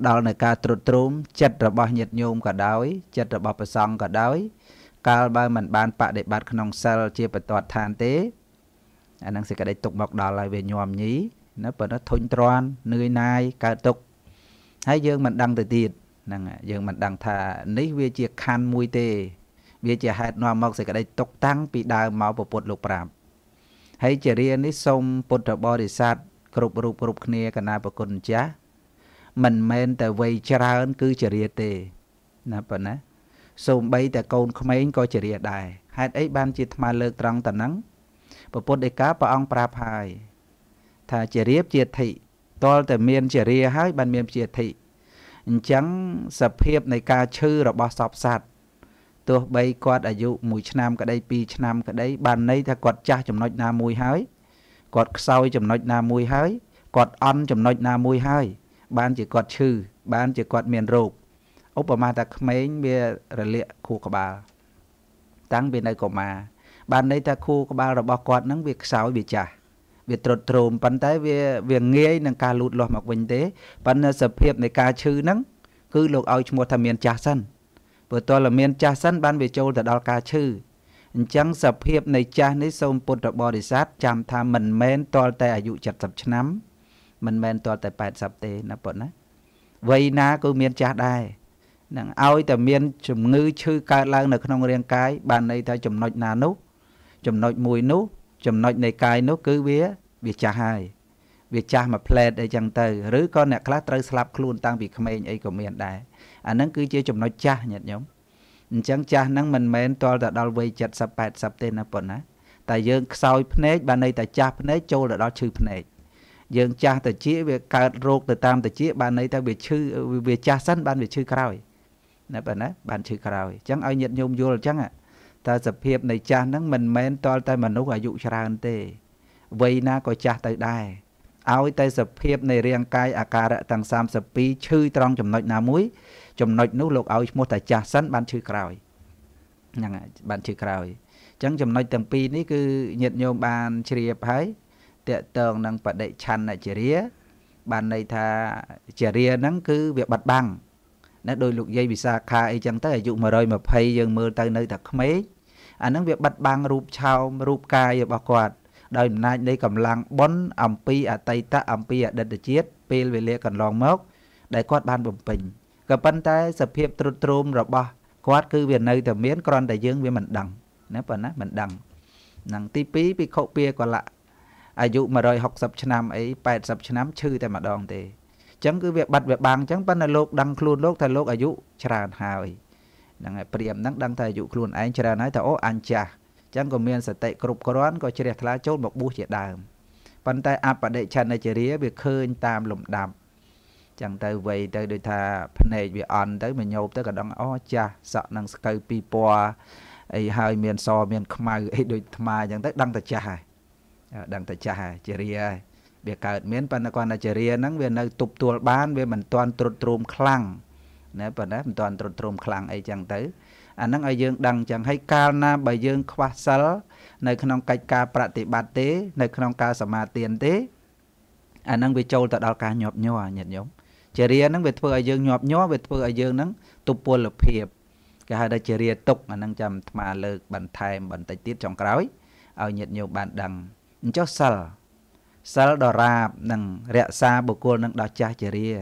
Speaker 2: ដល់នៅការត្រុតត្រោមចិត្តរបស់ញាតិញោមក៏ដោយចិត្តរបស់ប្រសង់ក៏ដោយកាលបើមិនបានបដិបត្តិក្នុងសិលជាបន្ទាត់ឋានទេអានឹងសេចក្តីទុកមកដល់ហើយវាញោមញីណាប៉ុន្តែធុញទ្រាន់នឿយណាយកើតទុកហើយយើងមិនដឹងទៅទៀតហ្នឹងយើងមិនដឹងថានេះវាជាខណ្ឌមួយទេ វាជាហេតុនាំមកសេចក្តីទុកតាំងពីដើមមកពុទ្ធលោកប្រាប់ ហើយជារៀននេះសូមពុទ្ធបរិស័ទគ្រប់រូបគ្រប់គ្នាកណាប្រគុណចាស់មិនមែនតែវ័យច្រើនគឺជារាទេ ណាប៉ុណ្ណា សូម្បីតែកូនក្មេងក៏ជារាដែរហេតុអីបានជាថ្មលើកត្រង់តហ្នឹងពពុទ្ធឯកាព្រះអង្គប្រាប់ហើយថាជារៀបជាធិតលតែមានជារាហើយបានមានជាធិអញ្ចឹងសភាពនៃការឈឺរបស់សពសត្វទោះបីគាត់អាយុ1ឆ្នាំក្តី2ឆ្នាំក្តីបានន័យថាគាត់ចាស់ចំណុចណាមួយហើយគាត់ខ្សោយចំណុចណាមួយហើយគាត់អន់ចំណុចណាមួយហើយ បានជាគាត់ឈឺ បានជាគាត់មានរោគឧបមាថាក្មេងវារលាកខួរក្បាលតាំងពីនៅកុមារបានន័យថាខួរក្បាលរបស់គាត់នឹងវាខ្សោយវាចាស់វាត្រុតត្រោមប៉ុន្តែវាវាងាយនឹងការលូតលាស់មកវិញទេប៉ុន្តែសភាពនៃការឈឺហ្នឹង គឺលោកឲ្យឈ្មោះថាមានចាស់សិនព្រោះតើលមានចាស់សិនបានវាចូលទៅដល់ការឈឺអញ្ចឹងសភាពនៃចាស់នេះសូមពុទ្ធបរិស័ទចាំថាមិនមែនតលតែអាយុ70ឆ្នាំមិនមែនតលតែ80ទេណាប៉ុណ្ណាវ័យណាគឺមានចាស់ដែរនឹងឲ្យតែមាន ជំងឺឈឺកើតឡើងនៅក្នុងរាងកាយបានន័យថាចំណុចណានោះចំណុចមួយនោះ ចំណុចនៃកាយនោះ គឺវា វាចាស់ហើយ វាចាស់មួយផ្លែតអីចឹងទៅឬក៏អ្នកខ្លះត្រូវស្លាប់ខ្លួនតាំងពីក្មេងអីក៏មានដែរអាហ្នឹងគឺជាចំណុចចាស់ញាតិញោមអញ្ចឹងចាស់ហ្នឹងមិនមែនតតែដល់វ័យ70 80ទេណាប៉ុណ្ណាតែយើងខ្សោយភ្នែកបានន័យតែចាស់ភ្នែកចូលទៅដល់ឈឺភ្នែកយើងចាស់តាជាវាកើតរោគទៅតាមតាជាបានន័យតែវាឈឺវាចាស់សិនបានវាឈឺក្រោយណាប៉ុណ្ណាបានឈឺក្រោយអញ្ចឹងឲ្យញាតិញោមយល់អញ្ចឹងតែសភាពនៃចាស់ហ្នឹងមិនមែនតតែមនុស្សអាយុច្រើនទេវ័យណាក៏ចាស់ទៅដែរឲ្យតែសភាពនៃរាងកាយអាការៈទាំង32ឈឺត្រង់ចំណុចណាមួយចំណុចនោះលោកឲ្យឈ្មោះតាចាស់សិនបានឈឺក្រោយហ្នឹងហើយបានឈឺក្រោយអញ្ចឹងចំណុចទាំងពីរនេះគឺញាតិញោមបានជ្រាបហើយតកតងនឹងបដិឆន្ទចរិយាបានន័យថាចរិយាហ្នឹងគឺវាបាត់បាំងណាដោយលោកយាយវិសាខាអីចឹងទៅអាយុ120យើងមើលទៅនៅតែក្មេងអាហ្នឹងវាបាត់បាំងរូបឆោមរូបកាយរបស់គាត់ដោយអំណាចនៃកម្លាំងបុណ្យអំពីអតីតអំពីអតីតជាតិពេលវេលាកន្លងមកដែលគាត់បានបំពេញក៏ប៉ុន្តែសភាពទ្រុឌទ្រោមរបស់គាត់គឺវានៅតែមានគ្រាន់តែយើងវាមិនដឹងណាប៉ុណ្ណាមិនដឹងនឹងទី2ភិក្ខុពាកលៈអាយុ160ឆ្នាំអី80ឆ្នាំឈឺតែម្ដងទេអញ្ចឹងគឺវាបាត់វាបាំងអញ្ចឹងប៉ុន្តែលោកដឹងខ្លួនលោកថាលោកអាយុច្រើនហើយហ្នឹងហើយព្រាមហ្នឹងដឹងថាអាយុខ្លួនឯងច្រើនហើយថាអូអញចាស់អញ្ចឹងក៏មានសតិគ្រប់គ្រាន់ក៏ជ្រះថ្លាចូលមកបួសជាដើមប៉ុន្តែអបដិឆន្ទជរាវាឃើញតាមលំដាប់ចឹងទៅវ័យទៅដូចថាភ្នែកវាអន់ទៅមកញោបទៅក៏ដឹងអូចាស់សក់នឹងស្កូវពីពណ៌អីហើយមានសមានខ្មៅអីដូចថ្មចឹងទៅដឹងតែចាស់ហើយដឹងតែចាស់ហើយជារាហើយវាកើតមានប៉ុន្តែគាត់ណាជារាហ្នឹងវានៅទប់ទួល បាន វាមិនទាន់ទ្រុតទ្រោមខ្លាំងណាប៉ុន្តែមិនទាន់ទ្រុតទ្រោមខ្លាំងអីចឹងទៅអាហ្នឹងឲ្យយើងដឹងចឹងហើយកាលណាបើយើងខ្វះសិលនៅក្នុងកិច្ចការប្រតិបត្តិទេ នៅ ក្នុងការសមាទានទេអាហ្នឹងវាចូលទៅដល់ការញាប់ញ័រញាតិញោមចរិយាហ្នឹងវាធ្វើឲ្យយើងញាប់ញ័រវាធ្វើឲ្យយើងហ្នឹងទុពលភាពគេហៅថាចរិយាទុកអាហ្នឹងចាំអាត្មាលើកបន្ថែមបន្តិចទៀតចុងក្រោយឲ្យញាតញោមបានដឹងអញ្ចឹងសិលសិលដ៏រាបនិងរក្សាបុគ្គលនឹងដល់ចាស់ចរិយា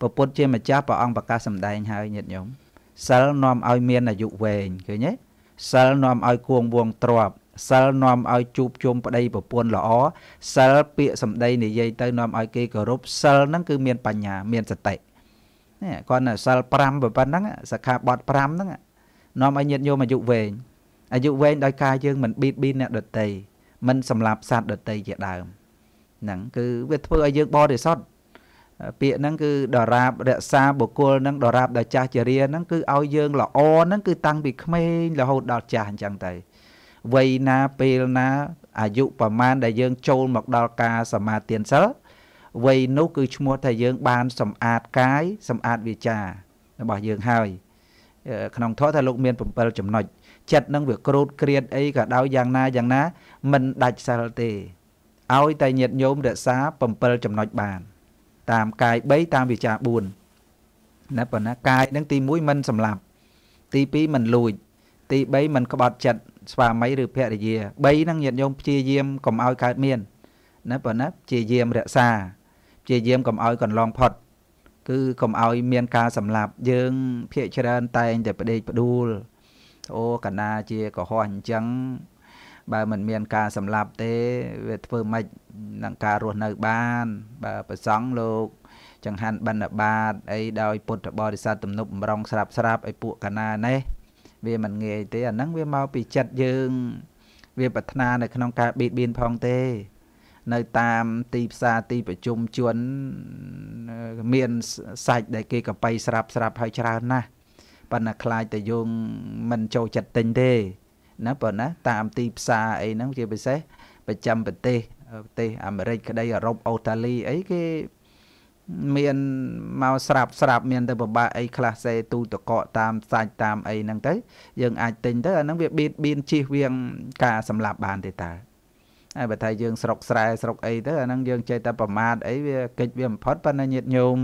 Speaker 2: ពពុទ្ធជាម្ចាស់ព្រះអង្គប្រកាសសម្ដែងហើយញាតញោមសិលនាំឲ្យមានអាយុវែងឃើញទេសិលនាំឲ្យគួងវងទ្របសិលនាំឲ្យជួបជុំប្តីប្រពន្ធល្អសិលពាក្យសម្ដីនិយាយ ទៅ នាំឲ្យគេគោរពសិលហ្នឹងគឺមានបញ្ញាមានសតិណាគាត់ណាសិល5ប៉ុណ្ណឹងសិក្ខាបទ5ហ្នឹងនាំឲ្យញាតិញោមអាយុវែងអាយុវែងដោយការយើងមិនបៀតបៀនអ្នកដតីមិនសម្លាប់សត្វដតីជាដើមហ្នឹងគឺវាធ្វើឲ្យយើងបរិសុទ្ធពាក្យហ្នឹងគឺដរាបរក្សាបុគ្គលហ្នឹងដរាបដល់ចាស់ជារាហ្នឹងគឺឲ្យយើងល្អហ្នឹងគឺតាំងពីក្មេងរហូតដល់ចាស់អញ្ចឹងទៅវ័យណាពេលណាអាយុប្រមាណដែលយើង ចូលមកដល់ការសមាទានសិលវ័យនោះគឺឈ្មោះថាយើងបានសម្អាតកាយសម្អាតវាចារបស់យើងហើយ ក្នុងធម៌ថាលោកមាន7ចំណុចចិត្តនឹងវាក្រូតក្រៀតអីក៏ដោយយ៉ាងណាយ៉ាងណាមិនដាច់សិលទេឲ្យតែញាតញោមរក្សា7ចំណុចបាន តាមកាយ3តាមវាចា4ណាប៉ុណ្ណាកាយនឹងទី1មិនសម្លាប់ ទី2មិនលួច ទី3មិនក្បត់ចិត្តស្វាមីឬភរិយា3ហ្នឹងញាតិញោមព្យាយាមកុំឲ្យកើតមានណាប៉ុណ្ណាព្យាយាមរក្សាព្យាយាមកុំឲ្យកន្លងផុតគឺកុំឲ្យមានការសម្លាប់យើងភ័យច្រើនតែងតែប្តេកផ្ដួលអូកណាជាកុហកអញ្ចឹងបើមិនមានការសម្លាប់ទេវាធ្វើម៉េចនឹងការរស់នៅបានបើប្រសង់លោក ចង្ហាន់បណ្ឌបាតអីដោយពុទ្ធបរិស័ទទំនប់បំរុងស្រាប់ស្រាប់ឲ្យពួកកណានេះវាមិនងាយទេអាហ្នឹងវាមកពីចិត្តយើង វាប្រាថ្នា នៅក្នុងការបៀតបៀនផងទេនៅតាមទីផ្សារទីប្រជុំជនមានសាច់ដែលគេកបៃស្រាប់ស្រាប់ហើយច្រើនណាស់ប៉ុន្តែខ្លាចតែយើងមិនចូលចិត្តទិញទេណាប៉ុន្តែតាម ទីផ្សារអីហ្នឹងជាពិសេស ប្រចាំប្រទេសប្រទេសអាមេរិកក្តីអឺរ៉ុបអូស្ត្រាលីអីគេមានមកស្រាប់ស្រាប់ មានទៅពិបាកអីខ្លះសេទូតកកតាមសាច់តាមអីហ្នឹងទៅយើងអាចទិញទៅអាហ្នឹងវាបៀតបៀនជិះវៀងការសម្លាប់បានទេតើហើយបើថាយើងស្រុកស្រែស្រុកអីទៅអាហ្នឹងយើងចេះតែប្រមាថអីវាកិច្ចវាបំផុតប៉ុន្តែញាតញោម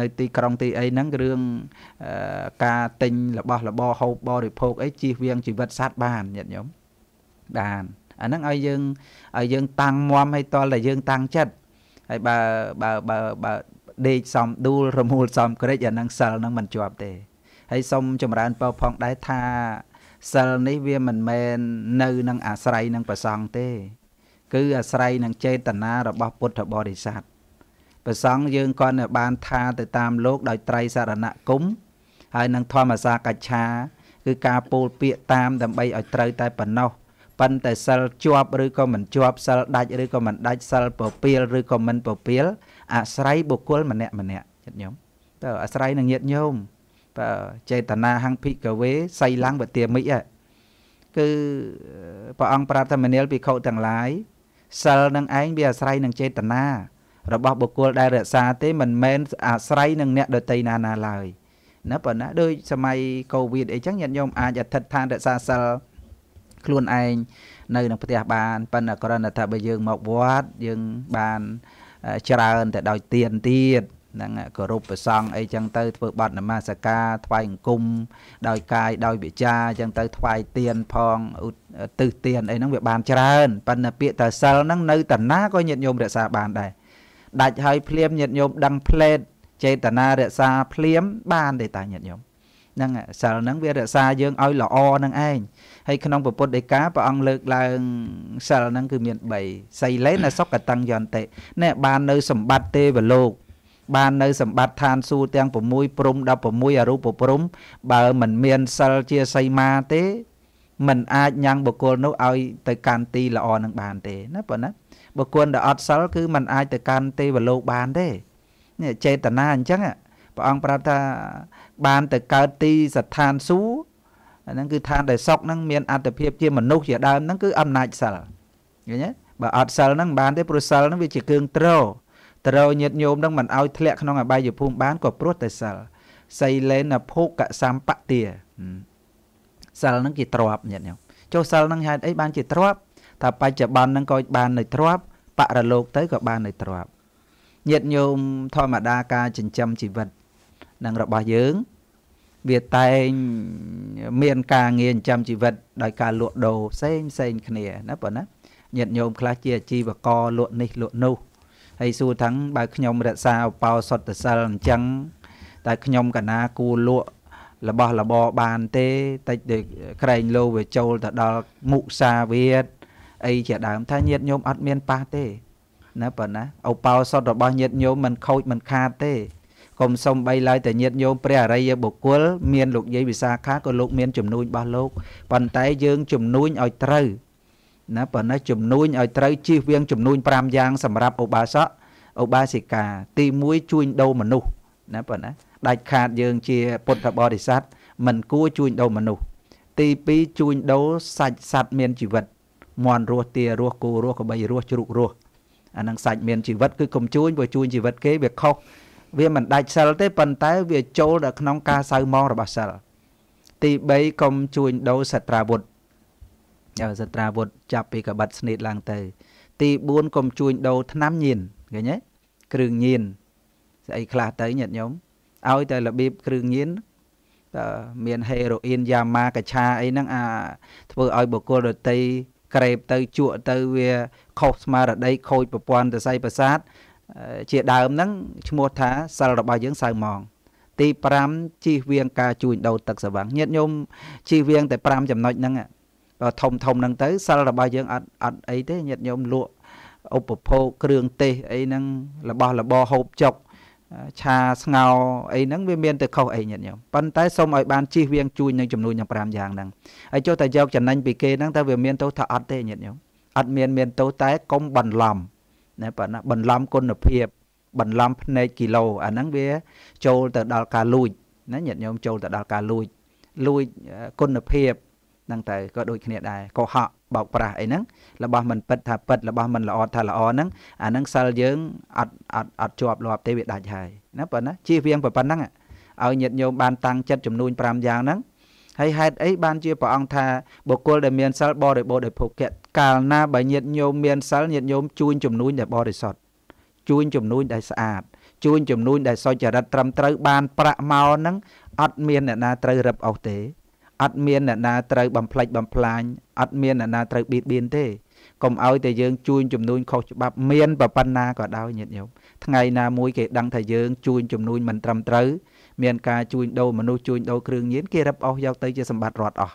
Speaker 2: នៅទីក្រុងទីអីហ្នឹងរឿងការទិញរបស់របរហូបបរិភោគអីជិះវៀងជីវិតសត្វបានញាតញោមបានអាហ្នឹងឲ្យយើងឲ្យយើង តាំងមមឲ្យតលតែយើងតាំងចិត្តហើយបើបើបើបើដេកសំដួលរមូលសំក្រិចអានឹងសិលនឹងមិនជាប់ទេហើយសូមចម្រើនពរផងដែរថាសិលនេះវាមិនមែននៅនឹង អាស្រ័យនឹងប្រសងទេ គឺអាស្រ័យនឹងចេតនារបស់ពុទ្ធបរិស័ទប្រសងយើងក៏នៅបានថាទៅតាមលោកដោយត្រៃសារណគមហើយនឹងធម្មសាកច្ឆា គឺការពោលពាក្យតាមដើម្បីឲ្យត្រូវតែប៉ុណ្ណោះប៉ុន្តែសិលជាប់ឬក៏មិនជាប់សិលដាច់ឬក៏មិនដាច់សិលពពាលឬក៏មិនពពាលអាស្រ័យបុគ្គលម្នាក់ម្នាក់ចិត្តញោមតើអាស្រ័យនឹងញាតញោមបើចេតនាហੰភិកវេសៃឡੰងវទាមិចគឺព្រះអង្គប្រាប់ថាមនាលភិក្ខុទាំងឡាយសិលនឹងឯងវាអាស្រ័យនឹងចេតនារបស់បុគ្គលដែលរក្សាទេ មិនមែនអាស្រ័យនឹងអ្នកដតីណាណាឡើយណាប៉ុណ្ណាដូចសម័យកូវីដអីចឹងញាតិញោមអាចអធិដ្ឋានរក្សាសិលខ្លួនឯងនៅក្នុងផ្ទះបានប៉ុន្តែគ្រាន់តែថាបើយើងមកវត្តយើងបានច្រើនតែដោយទៀនទៀតហ្នឹងគោរពព្រះសង្ឃអីចឹងទៅ ធ្វើបដនមស្ការថ្វាយអង្គមដោយកាយដោយវាចាចឹងទៅថ្វាយទៀនផងទិសទៀនអីហ្នឹងវាបានច្រើនប៉ុន្តែពាក្យតើសិលហ្នឹងនៅតាណាក៏ញាតិញោមរក្សាបានដែរដាច់ហើយភ្លាមញាតិញោមដឹងផ្លេតចេតនារក្សាភ្លាមបានទេតាញាតិញោមហ្នឹងសិលហ្នឹងវារក្សាយើងឲ្យល្អហ្នឹងឯងហើយក្នុងពុទ្ធដីកាព្រះអង្គលើកឡើងសិលហ្នឹងគឺមាន3សីលេនសុខតੰយន្តិនេះបាននៅសម្បត្តិទេវលោក បាននៅសម្បត្តិឋានសួគ៌ទាំង6ព្រំ16អរូបព្រំបើមិនមានសិលជាសីមាទេមិនអាចញ៉ាំងបុគ្គលនោះឲ្យទៅកាន់ទីល្អនឹងបានទេណាប៉ុណ្ណាបុគ្គលដែលអត់សិលគឺមិនអាចទៅកាន់ទេវលោកបានទេនេះចេតនាអញ្ចឹងហ៎ព្រះអង្គប្រាប់ថាបានទៅកើតទីស្ថានសួគ៌អាហ្នឹងគឺឋានដែលសុខហ្នឹងមានអត្តភាពជាមនុស្សជាដើមហ្នឹងគឺអំណាចសិលឃើញទេបើអត់សិលហ្នឹងបានទេព្រោះសិលហ្នឹងវាជាគ្រឿងត្រោត្រោញាតញោមហ្នឹងមិនឲ្យធ្លាក់ក្នុងអបាយភូមិបានក៏ព្រោះតែសិលសីលេនភោគសម្បទាសិលហ្នឹងជាទ្រពញាតញោមចុះសិលហ្នឹងហេតុអីបានជាទ្រពថាបច្ចុប្បន្នហ្នឹងក៏បាននៅទ្រពបរលោកទៅក៏បាននៅទ្រពញាតញោមធម្មតាការចិញ្ចឹមជីវិតនឹងរបស់យើងវាតែងមានការងារចិញ្ចឹមជីវិតដោយការលក់ដូរផ្សេងផ្សេងគ្នាណាប៉ុណ្ណាញាតិញោមខ្លះជាអាជីវករលក់នេះលក់នោះហើយសួរថាំងបើខ្ញុំរក្សាឧបោសថសិលអញ្ចឹងតែខ្ញុំកណាគួរលក់របស់របរបានទេតិចដូចក្រែងលោវាចូលទៅដល់មុសាវាទអីជាដើមថាញាតញោមអត់មានប៉ះទេណាប៉ុណ្ណាឧបោសថរបស់ញាតញោមមិនខូចមិនខាតទេកុំសំបីឡើយតែញាតញោមព្រះអរិយបុគ្គលមានលោកយាយវិសាខាក៏លោកមានជំនួញរបស់លោកប៉ុន្តែយើងជំនួញឲ្យត្រូវណាប៉ុន្តែជំនួញឲ្យត្រូវជៀសវាងជំនួញ5យ៉ាងសម្រាប់ឧបាសកឧបាសិកាទី1ជួញដូរមនុស្សណាប៉ុន្តែដាច់ខាតយើងជាពុទ្ធបរិស័ទមិនគួរជួញដូរមនុស្សទី2ជួញដូរសាច់សัตว์មានជីវិតមន់រស់ទារស់គោរស់ក្បីរស់ជ្រូករស់អានឹងសាច់មានជីវិតគឺកុំជួញព្រោះជួញជីវិតគេវាខុសវាមិនដាច់សិលទេប៉ុន្តែវាចូលដល់ក្នុង ការសៅមងរបស់សិលទី3កុំជួញដូរសត្រាវុធសត្រាវុធចាប់ពីកបិតស្នៀតឡើងទៅ ទី4កុំជួញដូរថ្នាំញៀនឃើញទេគ្រឿងញៀនស្អីខ្លះទៅញាតិញោមឲ្យតែរបៀបគ្រឿងញៀនមានហេរ៉ូអ៊ីនយ៉ាម៉ាកាឆាអីហ្នឹងអាធ្វើឲ្យបុគ្គលដតីក្រេបទៅជក់ទៅវា ខុសស្មារតីខូចប្រព័ន្ធសរសៃប្រសាទជាដើមហ្នឹងឈ្មោះថាសិលរបស់យើងសៅម៉ងទី5ជិះវៀងការជួញដូរទឹកស្វឹងញាតិញោមជិះវៀងតែ5ចំណុចហ្នឹងបើធំធំហ្នឹងទៅសិលរបស់យើងអត់អត់អីទេញាតិញោមលក់ឧបភោគគ្រឿងទេសអីហ្នឹងរបស់របរហូបចុកឆាស្ងោអីហ្នឹងវាមានតែខុសអីញាតិញោមប៉ុន្តែសូមឲ្យបានជិះវៀងជួញនឹងចំនួនទាំង5យ៉ាងហ្នឹងហើយចុះតែយកចំណេញពីគេហ្នឹងតើវាមានទោសថាអត់ទេញាតិញោមអត់មានមានទោសតែកុំបន្លំណាប៉ុន្តែបន្លំគុណភាពបន្លំភ្នែកគីឡូអាហ្នឹងវា ចូលទៅដល់ការលួចណាញាតិញោមចូលទៅដល់ការលួចលួចគុណភាពហ្នឹងទៅក៏ដូចគ្នាដែរកុហកបោកប្រាស់អីហ្នឹងរបស់មិនពិតថាពិតរបស់មិនល្អថាល្អហ្នឹងអាហ្នឹងសិលយើង អត់អត់អត់ជាប់លាប់ទេវាដាច់ហើយណាប៉ុណ្ណាជៀសវាងប៉ុណ្ណឹងឲ្យញាតិញោមបានតាំងចិត្តចំនួន5យ៉ាងហ្នឹងហើយហេតុអីបានជាព្រះអង្គថាបុគ្គលដែលមានសិលបរិបូរដោយភោគៈកាលណាបើញាតញោមមានសិលញាតញោមជួញជំនួញដែលបរិសុទ្ធជួញជំនួញដែលស្អាតជួញជំនួញដែលសុចរិតត្រឹមត្រូវបានប្រាក់មកហ្នឹងអត់មានអ្នកណាត្រូវរឹបអូសទេអត់មានអ្នកណាត្រូវបំផ្លិចបំផ្លាញអត់មានអ្នកណាត្រូវបៀតបៀនទេកុំឲ្យតែយើងជួញជំនួញខុសច្បាប់មានប៉ុណ្ណាក៏ដោយញាតិញោមថ្ងៃណាមួយគេដឹងថាយើងជួញជំនួញមិនត្រឹមត្រូវមានការជួញដូរមនុស្សជួញដូរគ្រឿងញៀនគេរឹបអូសយកទៅជាសម្បត្តិរដ្ឋអស់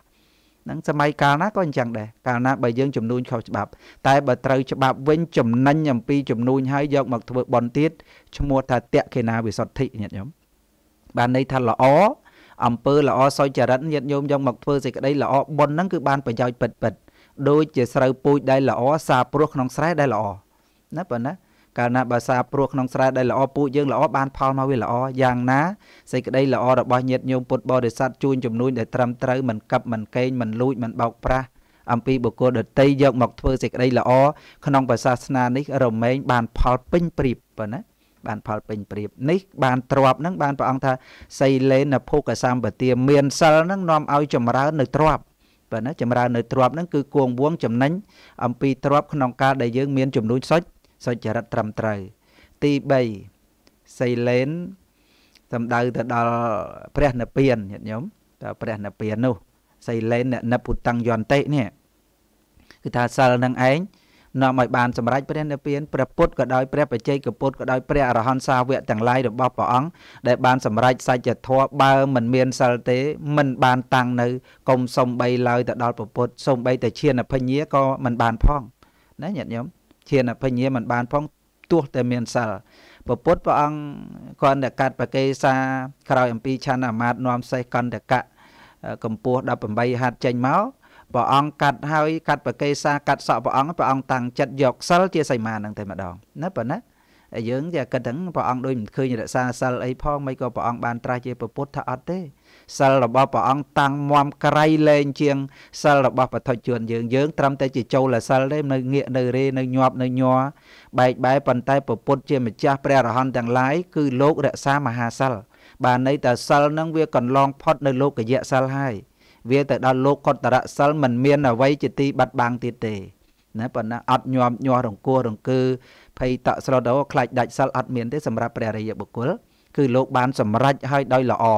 Speaker 2: ហ្នឹងសម័យកាលណាក៏អញ្ចឹងដែរកាលណាបើយើងចំនួនខុសច្បាប់ តែបើត្រូវច្បាប់វិញចំណេញអំពីចំនួនហើយយក មកធ្វើបន់ទៀតឈ្មោះថាតេកេណាវិសុទ្ធិញាតិញោមបានន័យថាល្អអំពើល្អសុចរិតញាតិញោមយកមកធ្វើសេចក្តីល្អបុណ្យហ្នឹងគឺបាន ប្រយោជន៍ពិតពិត ដូចជាស្រូវពូជដែលល្អសាព្រោះក្នុងស្រែដែលល្អណាប៉ុណ្ណាកាលណាបើសាព្រោះក្នុងស្រែដែលល្អពូជយើងល្អបានផលមកវាល្អយ៉ាងណាសេចក្តីល្អរបស់ញាតិញោមពុទ្ធបរិស័ទជួញជំនួយដែលត្រឹមត្រូវមិនកັບមិនកេងមិនលួចមិនបោកប្រាស់អំពីបុគ្គលដតីយក មកធ្វើសេចក្តីល្អក្នុងព្រះសាសនានេះរមែងបានផលពេញព្រៀបប៉ុណ្ណាបាន ផលពេញព្រៀបនេះបានទ្របនឹងបានព្រះអង្គថាសីលេនភុកសម្បទាមានសិលនឹងនាំឲ្យចម្រើននៅទ្របប៉ុណ្ណាចម្រើននៅទ្របនឹងគឺគួងវងចំណេញអំពីទ្របក្នុងការដែលយើងមានចំនួនសុចសុចរិតត្រឹមត្រូវទី3សីលេនសំដៅទៅដល់ព្រះនិព្វានញាតិញោមតើព្រះនិព្វាននោះសីលេនអ្នកនិពុតੰយន្តេនេះគឺថាសិលនឹងឯងនាំឲ្យបានសម្រេចព្រះនិព្វានព្រះពុទ្ធក៏ដោយព្រះបច្ចេកពុទ្ធក៏ដោយព្រះអរហន្តសាវកទាំងឡាយរបស់ព្រះអង្គដែលបានសម្រេចសច្ចធម៌បើមិនមានសិលទេ មិនបានតាំងនៅកុំសំបីឡើយទៅដល់ព្រះពុទ្ធសំបីតែឈានអភិញ្ញាក៏មិនបានផងណាញាតិញោមឈានអភិញ្ញាមិនបានផងទោះតែមានសិលពពុទ្ធព្រះអង្គគ្រាន់តែកាត់បកេសាក្រោយអំពីឆានអាមាតនាំសេះកន្តកៈកម្ពស់18ហាត់ចេញមកព្រះអង្គកាត់ហើយកាត់បកេសាកាត់សក់ព្រះអង្គព្រះអង្គតាំងចិត្តយកសិលជាសីមានឹងតែម្ដងណាប៉ុណ្ណាយើងតែគិតទាំងព្រះអង្គដូចមិនឃើញរក្សាសិលអីផងមិនក៏ព្រះអង្គបានត្រាស់ជាពុទ្ធថាអត់ទេសិលរបស់ព្រះអង្គតាំងមមក្រៃលែងជាងសិលរបស់បឋិជនយើងយើង ត្រឹមតែជាចូលសិលទេនៅងាកនៅរេនៅញាប់នៅញ័របែកបែកប៉ុន្តែពពុទ្ធជាម្ចាស់ព្រះរហន្តទាំងឡាយគឺលោករក្សាមហាសិលបានន័យតែសិលនឹងវាកន្លងផុតនៅលោកយៈសិលហើយវាទៅដល់លោកកតរៈសិលមិនមានអ្វីជាទីបាត់បង់ទៀតទេណាប៉ុន្តែអត់ញាប់ញាស់រង្គោះរង្គើភ័យតក់ស្រដោខ្លាចដាច់សិលអត់មានទេសម្រាប់ព្រះរាជាបុគ្គលគឺលោកបានសម្រេចឲ្យដោយល្អអ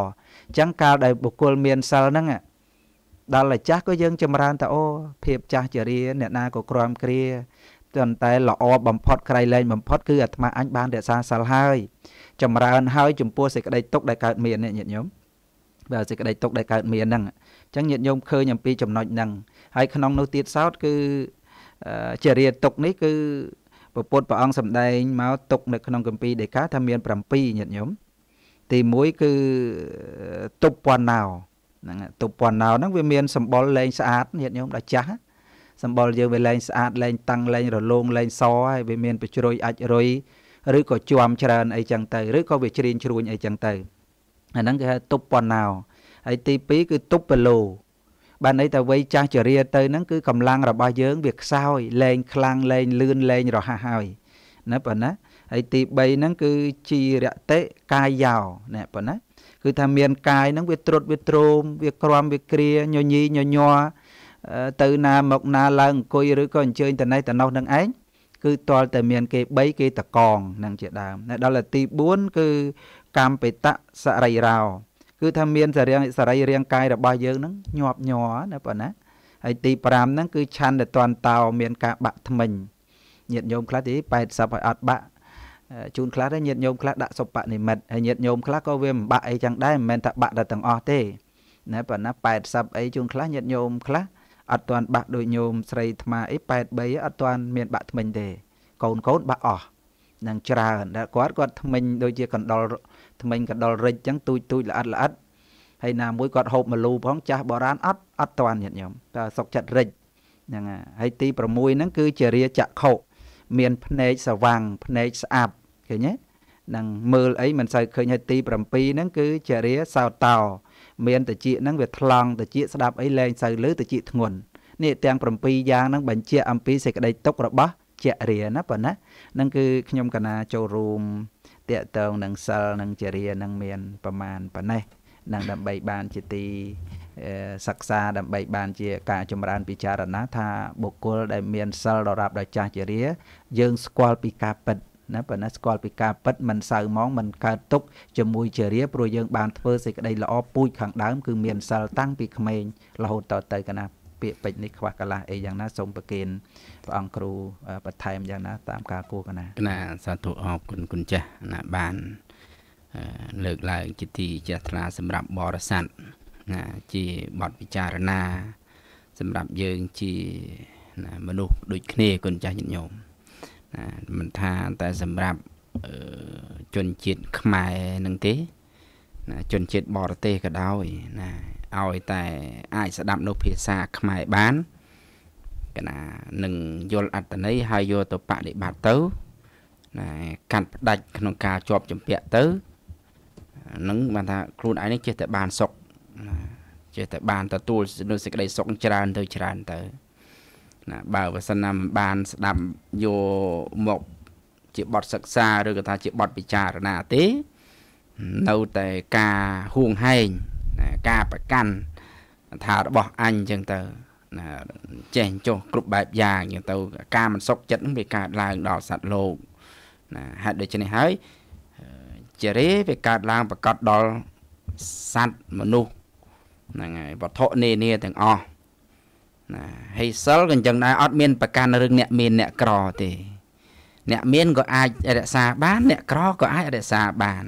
Speaker 2: ញ្ចឹងកាលដែលបុគ្គលមានសិលហ្នឹងដល់តែចាស់ក៏យើងចម្រើនតអូភាព ចាស់ជរា អ្នកណាក៏ក្រំគ្រាប៉ុន្តែល្អបំផុតក្រៃលែងបំផុតគឺអាត្មាអញបានរក្សាសិលហើយចម្រើនហើយចំពោះសេចក្តីទុកដែលកើតមានញាតិញោមបាទសេចក្តីទុកដែលកើតមានហ្នឹងអញ្ចឹងញាតិញោមឃើញអំពីចំណុចហ្នឹងហើយក្នុងនោះទៀតសោតគឺចរិយាទុកនេះគឺពុទ្ធព្រះអង្គសម្ដែងមកទុកនៅក្នុងគម្ពីរដេកាថាមាន7ញាតិញោមទី1គឺទុបពណ្ណោហ្នឹងទុបពណ្ណោហ្នឹងវាមានសម្បុរលែងស្អាតញាតិញោមដល់ចាស់សម្បុរយើងវាលែងស្អាតលែងតាំងលែងរលោងលែងសហើយវាមានបជ្រុយអាចរុយឬក៏ជួមច្រើនអីចឹងទៅឬក៏វាជ្រៀងជ្រួញអីចឹងទៅអាហ្នឹងគេហៅទុបពណ្ណោហើយទី2គឺទុបបលោបានន័យតែវ័យចាស់ជរាទៅហ្នឹងគឺកម្លាំងរបស់យើងវាខ្សោយលែងខ្លាំងលែងលឿនលែងរហ័សហើយណាប៉ុណ្ណាហើយទី3ហ្នឹងគឺជារតិកាយោណាប៉ុណ្ណាគឺថាមានកាយហ្នឹងវាត្រុតវាទ្រោមវាក្រំវាគ្រាញញីញញ័រទៅណាមកណាឡើងអង្គុយឬក៏អញ្ជើញតណេះតណោះនឹងឯងគឺតលតែមានគេ3គេតកងនឹងជាដើមដល់ទី4គឺកម្មបិតសរិរោគឺថាមានសរីសរីរាង្គកាយរបស់យើងហ្នឹងញាប់ញ័រណាប៉ុណ្ណាហើយទី5ហ្នឹងគឺឆន្ទតន្តោមានការបាក់ថ្មិញញាតញោមខ្លះទី80ឲ្យអត់បាក់ជូនខ្លះញាតញោមខ្លះដាក់សុបនិមិត្តហើយញាតញោមខ្លះក៏វាមិនបាក់អីចឹងដែរមិនមែនថាបាក់ដល់ទាំងអស់ទេណាប៉ុណ្ណា80អីជូនខ្លះញាតញោមខ្លះអត់ទាន់បាក់ដូចញោមស្រីថ្មអី83អត់ទាន់មាន បាក់ថ្មិញទេកូនកូនបាក់អស់នឹងច្រើនដែលគាត់គាត់ថ្មិញដូចជាកណ្ដុលថ្មិញកណ្ដុលរិចអញ្ចឹងទូចទូចល្អិតល្អិតហើយណាមួយគាត់ហូបមលូផងចាស់បរានអត់អត់តាន់ញាតិញោមតែសុកចិត្តរិចហ្នឹងហើយទី6ហ្នឹងគឺជារាចក្ខុមានភ្នែកស្វាំងភ្នែកស្អាប់ឃើញទេនឹងមើលអីមិនសូវឃើញហើយទី7ហ្នឹងគឺជារាសោតោ មានតិចហ្នឹងវាថ្លង់តិចស្ដាប់អីលែងសូវលើតិចធ្ងន់នេះទាំង7យ៉ាងហ្នឹងបញ្ជាក់អំពីសេចក្តីទុករបស់ជារាណាប៉ុណ្ណានឹងគឺខ្ញុំកណាចូលរួមតាកតងនឹងសិលនឹងជារានឹងមានប្រមាណប៉ុណ្ណេះនឹងដើម្បីបានជាទីសិក្សាដើម្បីបានជា ការ ចម្រើនពិចារណា ថាបុគ្គលដែលមានសិលដរាបដល់ចាស់ជារាយើងស្គាល់ពីការពិតណាប៉ុន្តែស្គាល់ពីការពិតមិនសៅម៉ងមិនកើតទុកជាមួយជារាព្រោះយើងបានធ្វើសេចក្តីល្អពូជខាងដើមគឺមានសិលតាំងពីក្មេងរហូតតទៅកណា ពាក្យពេចនេះខ្វះកលាស់អីយ៉ាងណាសូមប្រគិនព្រះអង្គគ្រូបន្ថែមយ៉ាងណាតាមការគួរកណាកណាសាធុអ
Speaker 3: រគុណគុណចាស់ណាបានលើកឡើងជាទីជ្រះថ្លាសម្រាប់បរិស័ទណាជាបទពិចារណា សម្រាប់យើងជាណាមនុស្សដូចគ្នាគុណចាស់ញាតិញោមណាមិនថាតែសម្រាប់ជនជាតិខ្មែរនឹងទេណាជនជាតិបរទេសក៏ដោយណាឲ្យតែអាចស្ដាប់នៅភាសាខ្មែរបានកណានឹងយល់អត្តន័យហើយយកទៅបដិបត្តិទៅណាកាត់ផ្ដាច់ក្នុងការជាប់ចម្ពាក់ទៅនឹងបានថាខ្លួនឯងនេះចេះតែបានសុខណាចេះតែបានទទួលនូវសេចក្តីសុខច្រើនទៅច្រើនទៅណាបើប្រសិនណាមិនបានស្ដាប់យកមកជាបទសិក្សាឬក៏ថាជាបទពិចារណាទេនៅតែការហួងហែងការប្រកាន់ថារបស់អញអញ្ចឹងទៅចេះចុះគ្រប់បែបយ៉ាងអញ្ចឹងទៅ ការមិនសុខចិត្តនឹងវាកើតឡើងដល់សត្វលោកណាហេតុដូច្នេះហើយជារេវាកើតឡើងប្រកាសដល់សត្វមនុស្សហ្នឹងហើយវត្ថុនានាទាំងអស់ណាហេសិលក៏អញ្ចឹងដែរអត់មានប្រកាន់រឿងអ្នក មានអ្នកក្រទេ អ្នកមានក៏អាចរក្សាបាន អ្នកក្រក៏អាចរក្សាបាន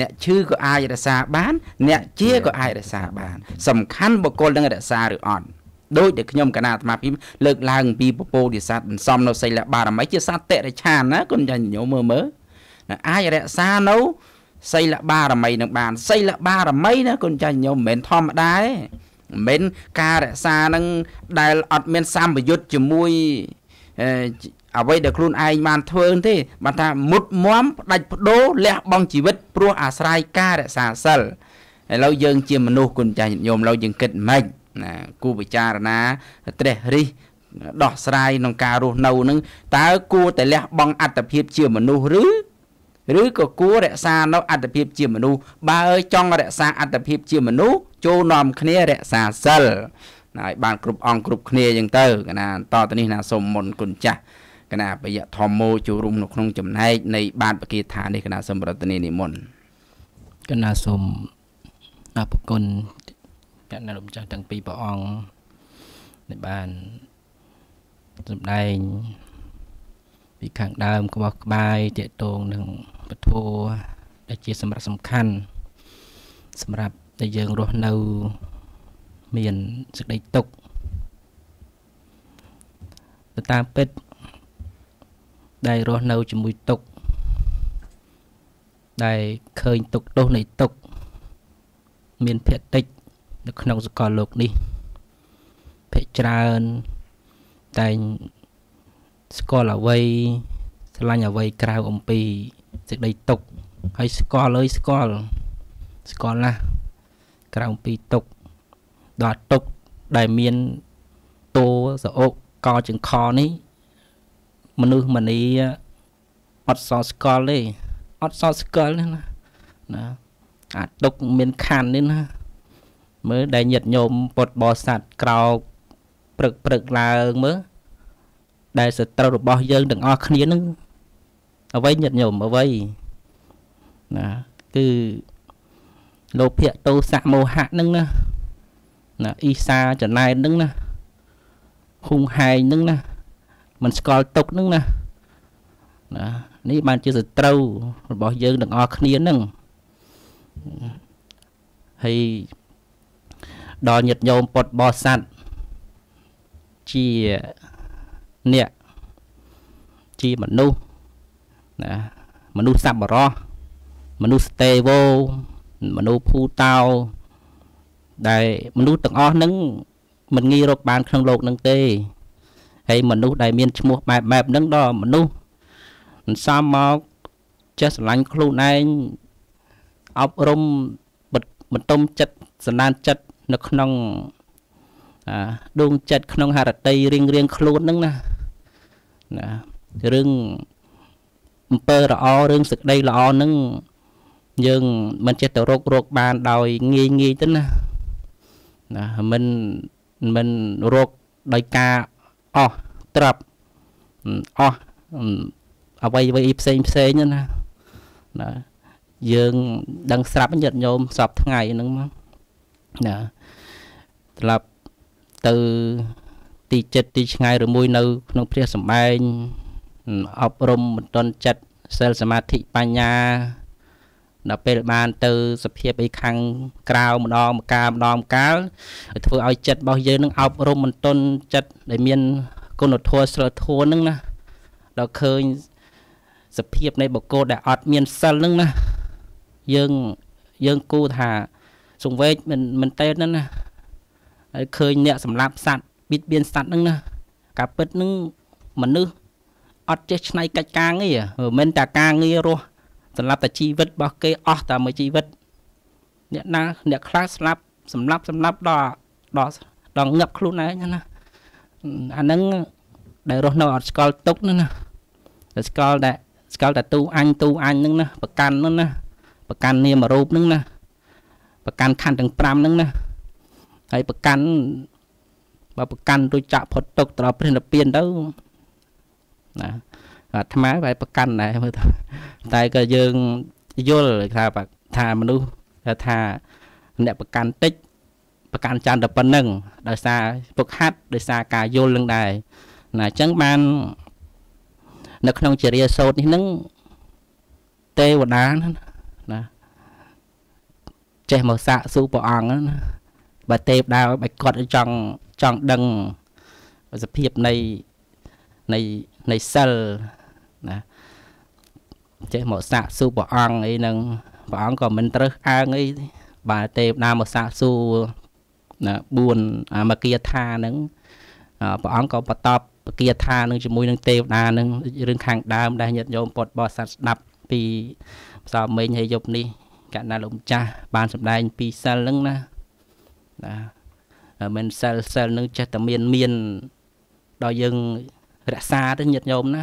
Speaker 3: អ្នកឈឺក៏អាចរក្សាបានអ្នកជាក៏អាចរក្សាបាន សំខាន់បុគ្គលនឹងរក្សាឬអត់ដោយដែលខ្ញុំកណាអាត្មាភិមលើកឡើងពីពពោធិសត្វបន្សំនៅសិលបារមីជាសត្វតិរិឆានណាគុណចាញញោមមើលមើលអាចរក្សានៅសិលបារមីនឹងបានសិលបារមីណាគុណចាញញោមមិនមែនធម្មតាទេមិនមែនការរក្សានឹងដែលអត់មានសម្បយុទ្ធជាមួយអ្វីដែលខ្លួនឯងបានធ្វើទេបើថាមុតមមផ្ដាច់ផ្ដោលះបង់ជីវិតព្រោះអាស្រ័យការរក្សាសិលឥឡូវយើងជាមនុស្សគុណចាញញោមឥឡូវយើងគិតមិនខ្មិចណាគូពិចារណា ត្រេះរិះដោះស្រាយក្នុងការរស់នៅនឹងតើគួរតែលះបង់អត្តភាពជាមនុស្សឬឬក៏គួររក្សានៅអត្តភាពជាមនុស្សបើចង់រក្សាអត្តភាពជាមនុស្សចូលនាំគ្នារក្សាសិលណាឲ្យបានគ្រប់អង្គគ្រប់គ្នាអញ្ចឹងទៅកណាតទៅនេះណាសូមមុនគុណចាស់កណាបយធម្មោចូលរួមនៅក្នុងចំណែកនៃ បាតបកាថានេះកណាសម្បរតនីនិមន្ត
Speaker 1: កណាសូមអរគុណ
Speaker 3: កណ្ដាលម្ចាស់ទាំងពីរព្រះអង្គដែលបាន
Speaker 1: សម្ដែងពីខាងដើមក្បោះក្បាយតាកតងនឹងពធัวដែលជាសម្រាប់សំខាន់សម្រាប់តែយើងរស់នៅមានសេចក្តីទុក្ខទៅតាមពិតដែលរស់នៅជាមួយទុក្ខដែលឃើញទុក្ខទោសនៃទុក្ខមានភៈតិចនៅក្នុងសកលលោកនេះភិកច្រើនតែងស្គាល់អវ័យស្រឡាញ់អវ័យក្រៅអំពីសេចក្តីទុកហើយស្គាល់ហើយស្គាល់ស្គាល់ណាស់ក្រៅអំពីទុកដល់ទុកដែលមានតោសអុកកចង្ខនេះមនុស្សមនីអត់សល់ស្គាល់ទេអត់សល់ស្គាល់ទេណាណាអាទុកមានខណ្ឌនេះណាមើលដែលញាតញោមពុតបោស័តក្រោកព្រឹកព្រឹកឡើងមើលដែលសត្រូវរបស់យើងទាំងអស់គ្នានឹងអ្វីញាតញោមអ្វីណាគឺលោភៈទោសៈមោហៈនឹងណាណាអ៊ីសាចណែននឹងណាហុងហែងនឹងណាមិនស្គាល់ទុកនឹងណាណានេះបានជាសត្រូវរបស់យើងទាំងអស់គ្នានឹងហើយដល់ញាតញោមពុតបោស័តជាអ្នកជាមនុស្សណាមនុស្សសប្បុរសមនុស្សទេវោមនុស្សភូតោដែលមនុស្សទាំងអស់ហ្នឹងមិនងាយរកបានក្នុងលោកនឹងទេហើយមនុស្សដែលមានឈ្មោះបែបបែបហ្នឹងដល់មនុស្សមិនសមមកចេះស្រឡាញ់ខ្លួនឯងអប់រំបន្ទុំចិត្តសន្តានចិត្តនៅក្នុងដួងចិត្តក្នុងហរតីរៀងរៀង ខ្លួនហ្នឹងណាណារឿងអំពើល្អរឿងសេចក្តីល្អហ្នឹងយើងមិនចេះទៅរករកបានដោយងាយងាយទេណាណាមិនមិនរកដោយការអស់ត្រាប់អស់អ្វីអ្វីផ្សេងផ្សេងណាណាយើង ដឹងស្រាប់ញាតញោមសពថ្ងៃហ្នឹងមកណាត្រឡប់ទៅទីចិត្តទីឆ្ងាយឬមួយនៅក្នុងព្រះសម្បែងអប់រំបន្ទន់ចិត្តសិលសមាធិបញ្ញាដល់ពេលបានទៅ សភាពអីខាងក្រៅម្ដងម្កាលម្ដងម្កាលធ្វើឲ្យចិត្តរបស់យើងនឹងអប់រំមិនទន់ចិត្តដែលមានគុណធម៌ស្រលធម៌នឹងណាដល់ឃើញសភាពនៃបុគ្គលដែលអត់មានសិលនឹងណាយើងយើងគូថាសង្វេកមិនមិនតេតណាហើយឃើញអ្នកសម្លាប់សัตว์បៀតបៀនសัตว์ហ្នឹងណាការពិតហ្នឹងមនុស្សអត់ចេះឆ្នៃកិច្ចការងារមិនមែនតែការងាររស់សម្រាប់តែជីវិតរបស់គេ អស់តែមួយជីវិត អ្នកណាអ្នកខ្លះស្លាប់សម្លាប់សម្លាប់ដល់ដល់ដល់ងាប់ខ្លួនឯងណាអាហ្នឹងដែលរស់នៅអត់ស្គាល់ទុកណាណាតែស្គាល់តែស្គាល់តែទូអញទូអញហ្នឹងណាប្រកាន់ហ្នឹងណាប្រកាន់នាមរូបហ្នឹងណាប្រកាន់ខណ្ឌទាំង5ហ្នឹងណាហើយប្រកាន់បើប្រកាន់រួចចាក់ផុតទុកត្រល់ព្រះនិព្វានទៅណាអាត្មាបែរប្រកាន់ដែរមើលទៅតែក៏យើងយល់ថាថាមនុស្សថាអ្នកប្រកាន់តិចប្រកាន់ចានតែប៉ុណ្្នឹងដោយសារពុកហាត់ដោយសារការយល់នឹងដែរណាអញ្ចឹងបាន នៅក្នុងជារាសោតនេះនឹងទេវតាណាចេះមកសាកសួរព្រះអង្គណាបើទេពដើរបែគាត់ចង់ចង់ដឹងសភាពនៃនៃនៃសិលណាចេះមកសាកសួរព្រះអង្គអីហ្នឹងព្រះអង្គក៏មិនត្រឹសអើងអីបាទទេវតាមកសាកសួរណា4អាមគាថាហ្នឹងព្រះអង្គក៏បតបពគាថានឹងជាមួយនឹងទេវតានឹងរឿងខាងដើមដែលញាតិញោមពុតបោះសัตว์ស្ដាប់ពីផ្សោមេញហើយយប់នេះកណ្ណាលោកម្ចាស់បានសម្ដែងពីសិលហ្នឹងណាណាមិនសិលសិលហ្នឹងចេះតែមានមានដល់យើងរក្សាទៅញាតញោមណា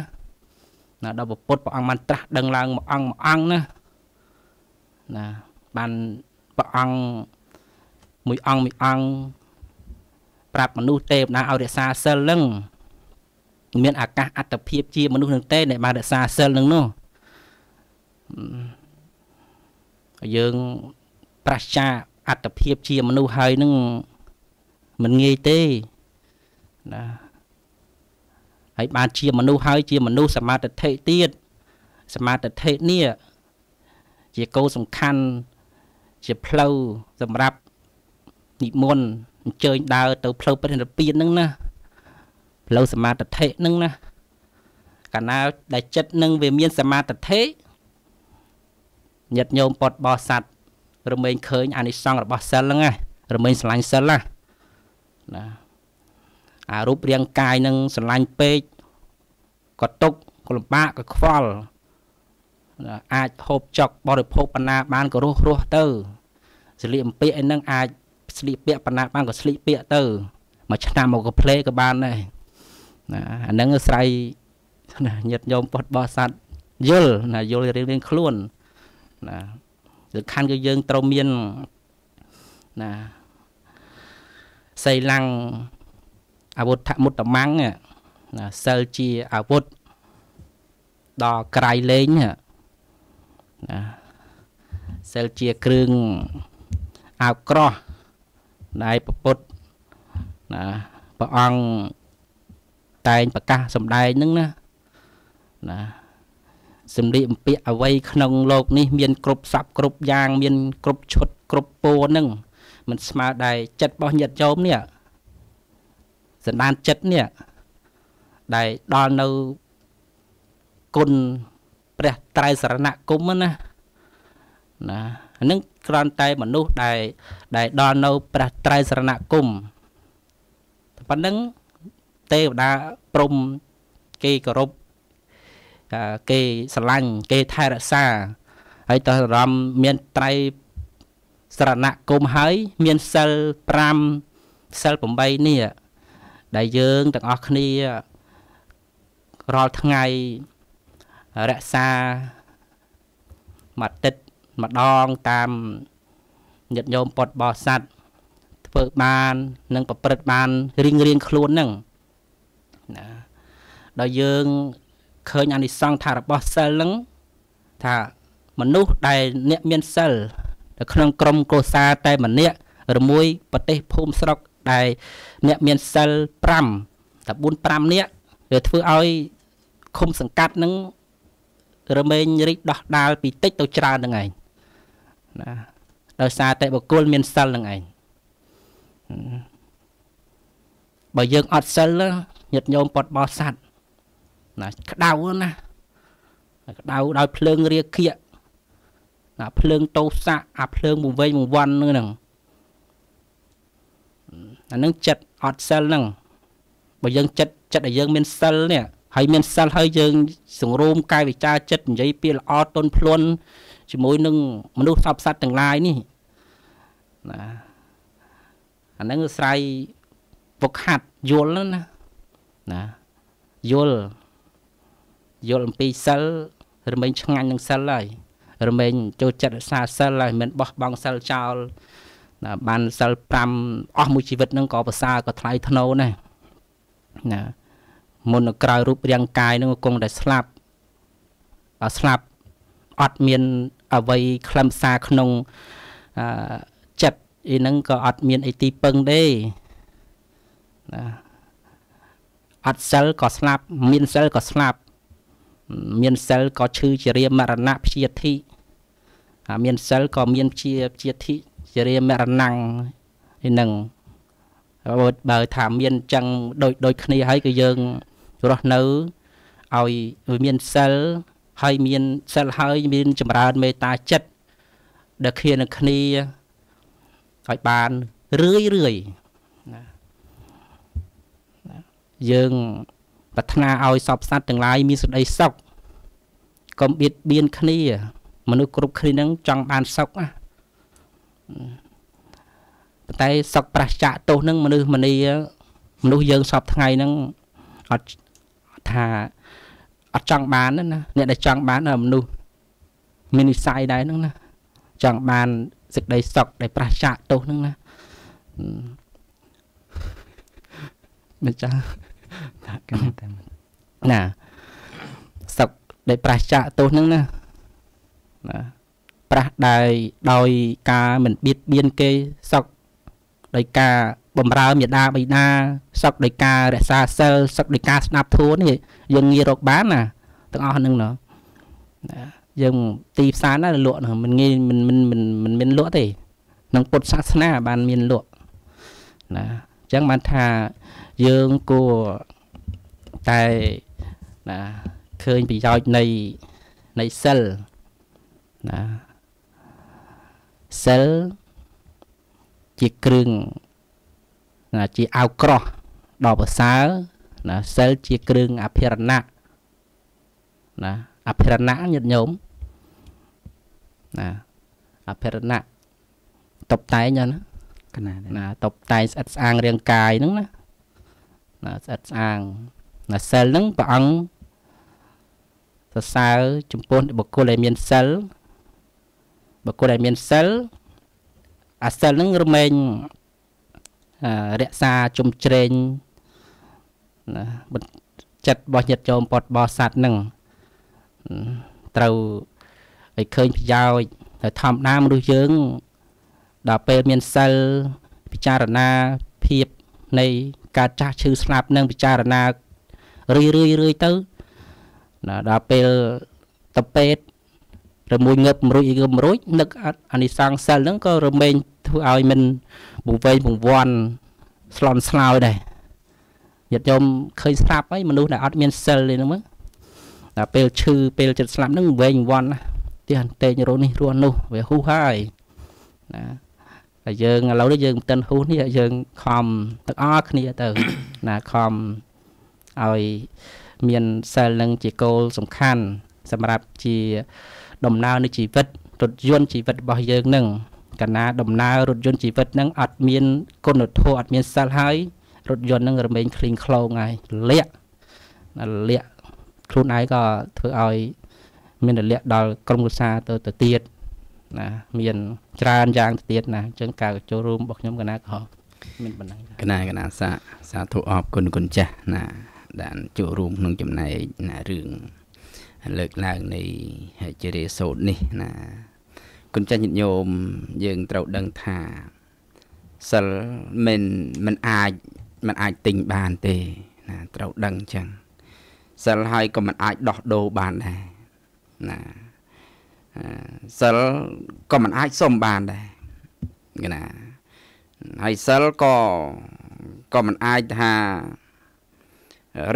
Speaker 1: ណាដល់ពុទ្ធព្រះអង្គបានត្រាស់ដឹងឡើងមួយអង្គមួយអង្គណាណាបានព្រះអង្គមួយអង្គមួយអង្គប្រាប់មនុស្សទេវតាឲ្យរក្សាសិលហ្នឹងមានអាកាសអត្តភាពជាមនុស្សនឹងទេដែលបានរក្សាសិលហ្នឹងនោះយើងប្រសាអត្តភាពជាមនុស្សហើយនឹងមិនងាយទេណាហើយបានជាមនុស្សហើយជាមនុស្សសមាធិទៀតសមាធិនេះជាគោលសំខាន់ជាផ្លូវសម្រាប់និមន្តអញ្ជើញដើរទៅផ្លូវព្រះនិព្វានហ្នឹងណា ផ្លូវសមាធិហ្នឹងណាកាលណាដែលចិត្តនឹងវាមានសមាធិញាតញោមពតបោះសัตว์រមែងឃើញអានិសង្សរបស់សិលហ្នឹងណារមែងស្រឡាញ់សិលណាណាអារូបរាងកាយនឹងស្រឡាញ់ពេកក៏ຕົកក៏លំបាកក៏ខ្វល់អាចហូបចុកបរិភោគបណ្ណាបានក៏រស់រស់ទៅស្លៀកអំពាក់ឯនឹងអាចស្លៀកពាក់បណ្ណាបានក៏ស្លៀកពាក់ទៅមួយឆ្នាំមកក៏ផ្លេក៏បានដែរណាអាហ្នឹងស្រ័យញាតញោមពតបោះសัตว์យល់ណាយល់រៀងរៀងខ្លួនណាលក្ខខណ្ឌគឺយើងត្រូវមានណាសីឡាំងអាវុធមុតតមាំងណាសិលជាអាវុធដល់ក្រៃលែងណាសិលជាគ្រឿងអាវក្រោះដែលប្រពុតណាព្រះអង្គតែងប្រកាសសម្ដែងហ្នឹងណាណាសម្លៀកបំពាក់អ្វីក្នុងโลกនេះមានគ្រប់សັບគ្រប់យ៉ាង មាន គ្រប់ឈុតគ្រប់ពូនឹងមិនស្មើដែរចិត្តរបស់ញាតិញោមនេះសន្តានចិត្តនេះដែលដល់នៅគុណព្រះត្រៃសរណគមណាណាហ្នឹងគ្រាន់តែមនុស្សដែលដែលដល់នៅព្រះត្រៃសរណគមប៉ុណ្ណឹងទេវតាព្រំគេគោរពគេស្រឡាញ់គេថែរក្សាហើយតើអារម្មណ៍មានត្រៃស្រណៈគមហើយ មានសិល5សិល8នេះដែលយើងទាំងអស់គ្នារាល់ថ្ងៃរក្សាមួយទឹកម្ដងតាមញាតិញោមពុតបោស័តធ្វើបាន និងប្រព្រឹត្តបានរៀងរៀងខ្លួនហ្នឹងណាដល់យើងឃើញអានិសង្ឃថារបស់សិលនឹងថាមនុស្សដែលអ្នកមានសិលនៅក្នុងក្រុមកោសាតែម្នាក់ឬមួយប្រទេសភូមិស្រុកដែល អ្នកមានសិល5តែ4 5នាក់វាធ្វើឲ្យឃុំសង្កាត់នឹងរមែងរីកដោះដាលពីតិចទៅច្រើនហ្នឹងឯងណាដោយសារតែបុគ្គលមានសិលហ្នឹងឯងបើយើងអត់សិលញាតញោមពត់បោសសัตว์ណាក្តៅណាក្តៅដោយភ្លើងរាគៈណាភ្លើងតោសៈអាភ្លើងបង្វែងបង្វាន់ហ្នឹងអានឹងចិត្តអត់សិលហ្នឹងបើយើងចិត្តចិត្តដែលយើងមានសិលនេះហើយមានសិលហើយយើងសង្រួមកាយវិចារចិត្តនិយាយពាក្យល្អទន់ភ្លន់ជាមួយនឹងមនុស្សសពសត្វទាំងឡាយនេះណាអានឹងស្រ័យវឹកហាត់យល់ណាណាយល់យល់អំពីសិលរមែងឆ្ងាញ់នឹងសិលហើយរមែងចូលចិត្តរក្សាសិលហើយមិនបោះបង់សិលចោលណាបានសិល5អស់មួយជីវិតនឹងក៏ប្រសើរក៏ថ្លៃថ្នូរណាស់ណាមុនក្រៅរូបរាងកាយនឹងគង់តែស្លាប់អស្លាប់អត់មានអវ័យខ្លឹមសារក្នុងអឺចិត្តអីហ្នឹងក៏អត់មានអីទីពឹងទេណាអត់សិលក៏ស្លាប់មានសិលក៏ស្លាប់មានសិលក៏ឈឺជារាមរណៈព្យាធិមានសិលក៏មានព្យាព្យាធិជារាមរណងនឹងបើថាមានចឹងដូចដូចគ្នាហើយគឺយើងរស់នៅឲ្យមានសិលហើយមានសិលហើយមាន ចម្រើនមេត្តាចិត្តដែលគ្នានឹងគ្នាឲ្យបានរឿយរឿយយើងប្រាថ្នាឲ្យសពសត្វទាំងឡាយមានសេចក្តីសុខកុំបៀតបៀនគ្នា មនុស្សគ្រប់គ្នានឹងចង់បានសុខណាប៉ុន្តែសុខប្រះចាក់ទោសនឹងមនុស្សមនីមនុស្សយើងសពថ្ងៃហ្នឹងអត់ថាអត់ចង់បានណាអ្នកដែលចង់បានមនុស្សមាននិស័យដែរហ្នឹងណា ចង់បានសេចក្តីសុខដែលប្រះចាកទោសហ្នឹងណាមិនចាតាកណាតែណាសឹកដែលប្រះចាក់ទោសនឹងណាណា ប្រះដោយដោយការមិនបៀតបៀនគេសឹកដោយការបំរើមេដាបៃតាសឹកដោយការរក្សាសិលសឹកដោយការស្ដាប់ធម៌នេះយើងងាយរកបានណាទាំងអស់ហ្នឹងណាយើងទីផ្សារណាលក់ហ្នឹងមិនងាយមិនមិនមិនមិនមានលក់ទេក្នុងពុទ្ធសាសនា បានមានលក់ណាអញ្ចឹងបានថាយើងគួរតែណាឃើញប្រយោជន៍នៃនៃសិលណាសិលជាគ្រឿងណាជាអាវក្រោះដ៏ប្រសើរណាសិលជាគ្រឿងអភិរណៈណាអភិរណៈញាតិញោមណាអភិរណៈតបតែងណាណាតបតែងស្អិតស្អាងរាងកាយហ្នឹងណាណាស្អិតស្អាងណាសិលហ្នឹងព្រះអង្គសរសើរចំពោះបុគ្គលដែលមានសិលបុគ្គលដែលមានសិលអាសិលហ្នឹងរមែងរក្សាជំជ្រែងណាចិត្តរបស់ញាតិចោមពតបោះសัตว์ហ្នឹងត្រូវឲ្យឃើញប្រយោជន៍ហើយធម្មតាមនុស្សយើង ដល់ពេលមានសិលពិចារណាភាពនៃការចាស់ឈឺស្លាប់នឹងពិចារណារឿយរឿយរឿយទៅណាដល់ពេលទៅពេទ្យរមួយងើបមិនរួចងើបមិនរួចនឹកអានិសង្សិលហ្នឹងក៏រមែងធ្វើឲ្យមិនបង្វែងបង្វាន់ស្លន់ស្លោយដែរញាតិញោមឃើញស្លាប់ហើយមនុស្សដែលអត់មានសិលទេហ្នឹងមើលដល់ពេលឈឺពេលចិត្តស្លាប់ហ្នឹងវែងវាន់ណាទៀតតេញរស់នេះរស់នោះវាហ៊ូហើយណាតែយើងឥឡូវនេះយើងមិនទាន់ហ៊ូសនេះយើងខំទាំងអស់គ្នាទៅណាខំឲ្យមានសិលនឹងជាគោលសំខាន់សម្រាប់ជាដំណើរនៃជីវិតរថយន្តជីវិតរបស់យើងនឹងកណាដំណើររថយន្តជីវិតនឹងអត់មានគុណធម៌អត់មានសិលហើយរថយន្តនឹងរមែងឃ្លីងឃ្លោងហើយលាក់លាក់ខ្លួនឯងក៏ធ្វើឲ្យ មានរលាក់ដល់ក្រុមគ្រួសារទៅទៅទៀតណាមានច្រើនយ៉ាងទៅទៀតណាអញ្ចឹងការចូលរួមរបស់ខ្ញុំកណាក៏
Speaker 3: មានប៉ុណ្ណឹងកណាកណាសាសាធុអបគុណគុណចាស់ណាដែលចូលរួមក្នុងចំណែកណារឿងលើកឡើងនៃហេជរេសោតនេះណាគុណចាស់ញាតិញោមយើងត្រូវដឹងថាសិលមិនមិនអាចមិនអាចទិញបានទេណាត្រូវដឹងចឹងសិលហើយក៏មិនអាចដោះដូរបានដែរណាសិលក៏មិនអាចសុំបានដែរណាហើយសិលក៏ក៏មិនអាចថា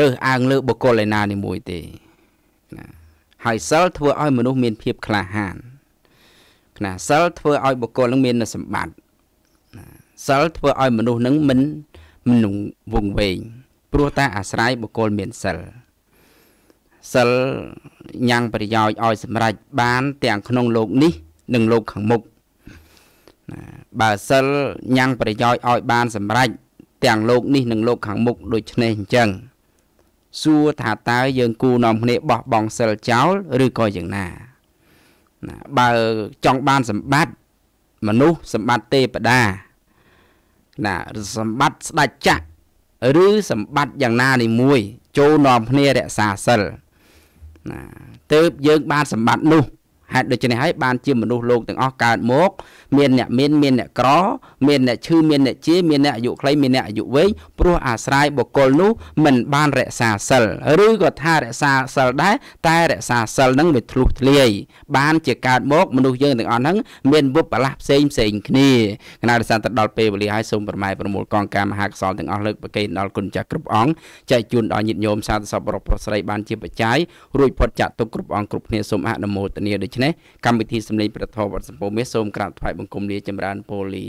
Speaker 3: រើសអើងលើបុគ្គលឯណានេះមួយទេណាហើយសិលធ្វើឲ្យមនុស្សមានភាពក្លាហានណាសិលធ្វើឲ្យបុគ្គលនឹងមានសម្បត្តិណាសិលធ្វើឲ្យមនុស្សនឹងមិនមិនវង្វេងព្រោះតែអាស្រ័យបុគ្គលមានសិលណាសិលញ៉ាំងប្រយោជន៍ឲ្យ សម្រេចបាន ទាំងក្នុងលោកនេះ និងលោកខាងមុខណាបើសិលញ៉ាំងប្រយោជន៍ឲ្យបានសម្រេចទាំងលោកនេះនិងលោកខាងមុខដូចនេះអញ្ចឹងសួរថាតើយើងគូនាំគ្នាបោះបង់សិលចោល ឬក៏យ៉ាងណាណាបើចង់បាន សម្បត្តិមនុស្សសម្បត្តិទេពតាណាសម្បត្តិស្ដេចចក្រឬសម្បត្តិយ៉ាងណានេះមួយ ចូលនាំគ្នារក្សាសិលណាទើបយើងបានសម្បត្តិនោះហេតុដូច្នេះហើយបានជាមនុស្សលោកទាំងអស់កើតមកមានអ្នកមានមានអ្នកក្រមានអ្នកឈឺមានអ្នកជា មានអ្នកអាយុខ្លីមានអ្នកអាយុវែងព្រោះអាស្រ័យបុគ្គលនោះ មិនបានរក្សាសិលឬក៏ថារក្សាសិលដែរតែរក្សាសិលនឹងវាធ្លុះធ្លាយបានជាកើតមកមនុស្សយើងទាំងអស់ហ្នឹងមានវុបបលាស់ផ្សេងផ្សេងគ្នាគណៈរសានទៅដល់ពេលវេលាហើយសូមប្រម៉ែប្រមូលកងការមហាកសលទាំងអស់លើកប្រកេនដល់គុណចាស់គ្រប់អង្គចែកជូនដល់ញាតិញោមសាធុសពរប្រុសស្រីបានជាបច្ច័យរួចផុតចាក់ទុកគ្រប់អង្គគ្រប់គ្នាសូមអនុមោទនាដូច្នេះកម្មវិធីសម្លេងព្រះធម៌វត្តសម្ពោមាសសូមក្រាបថ្វាយបង្គំង្គមលាចម្រើនពូលី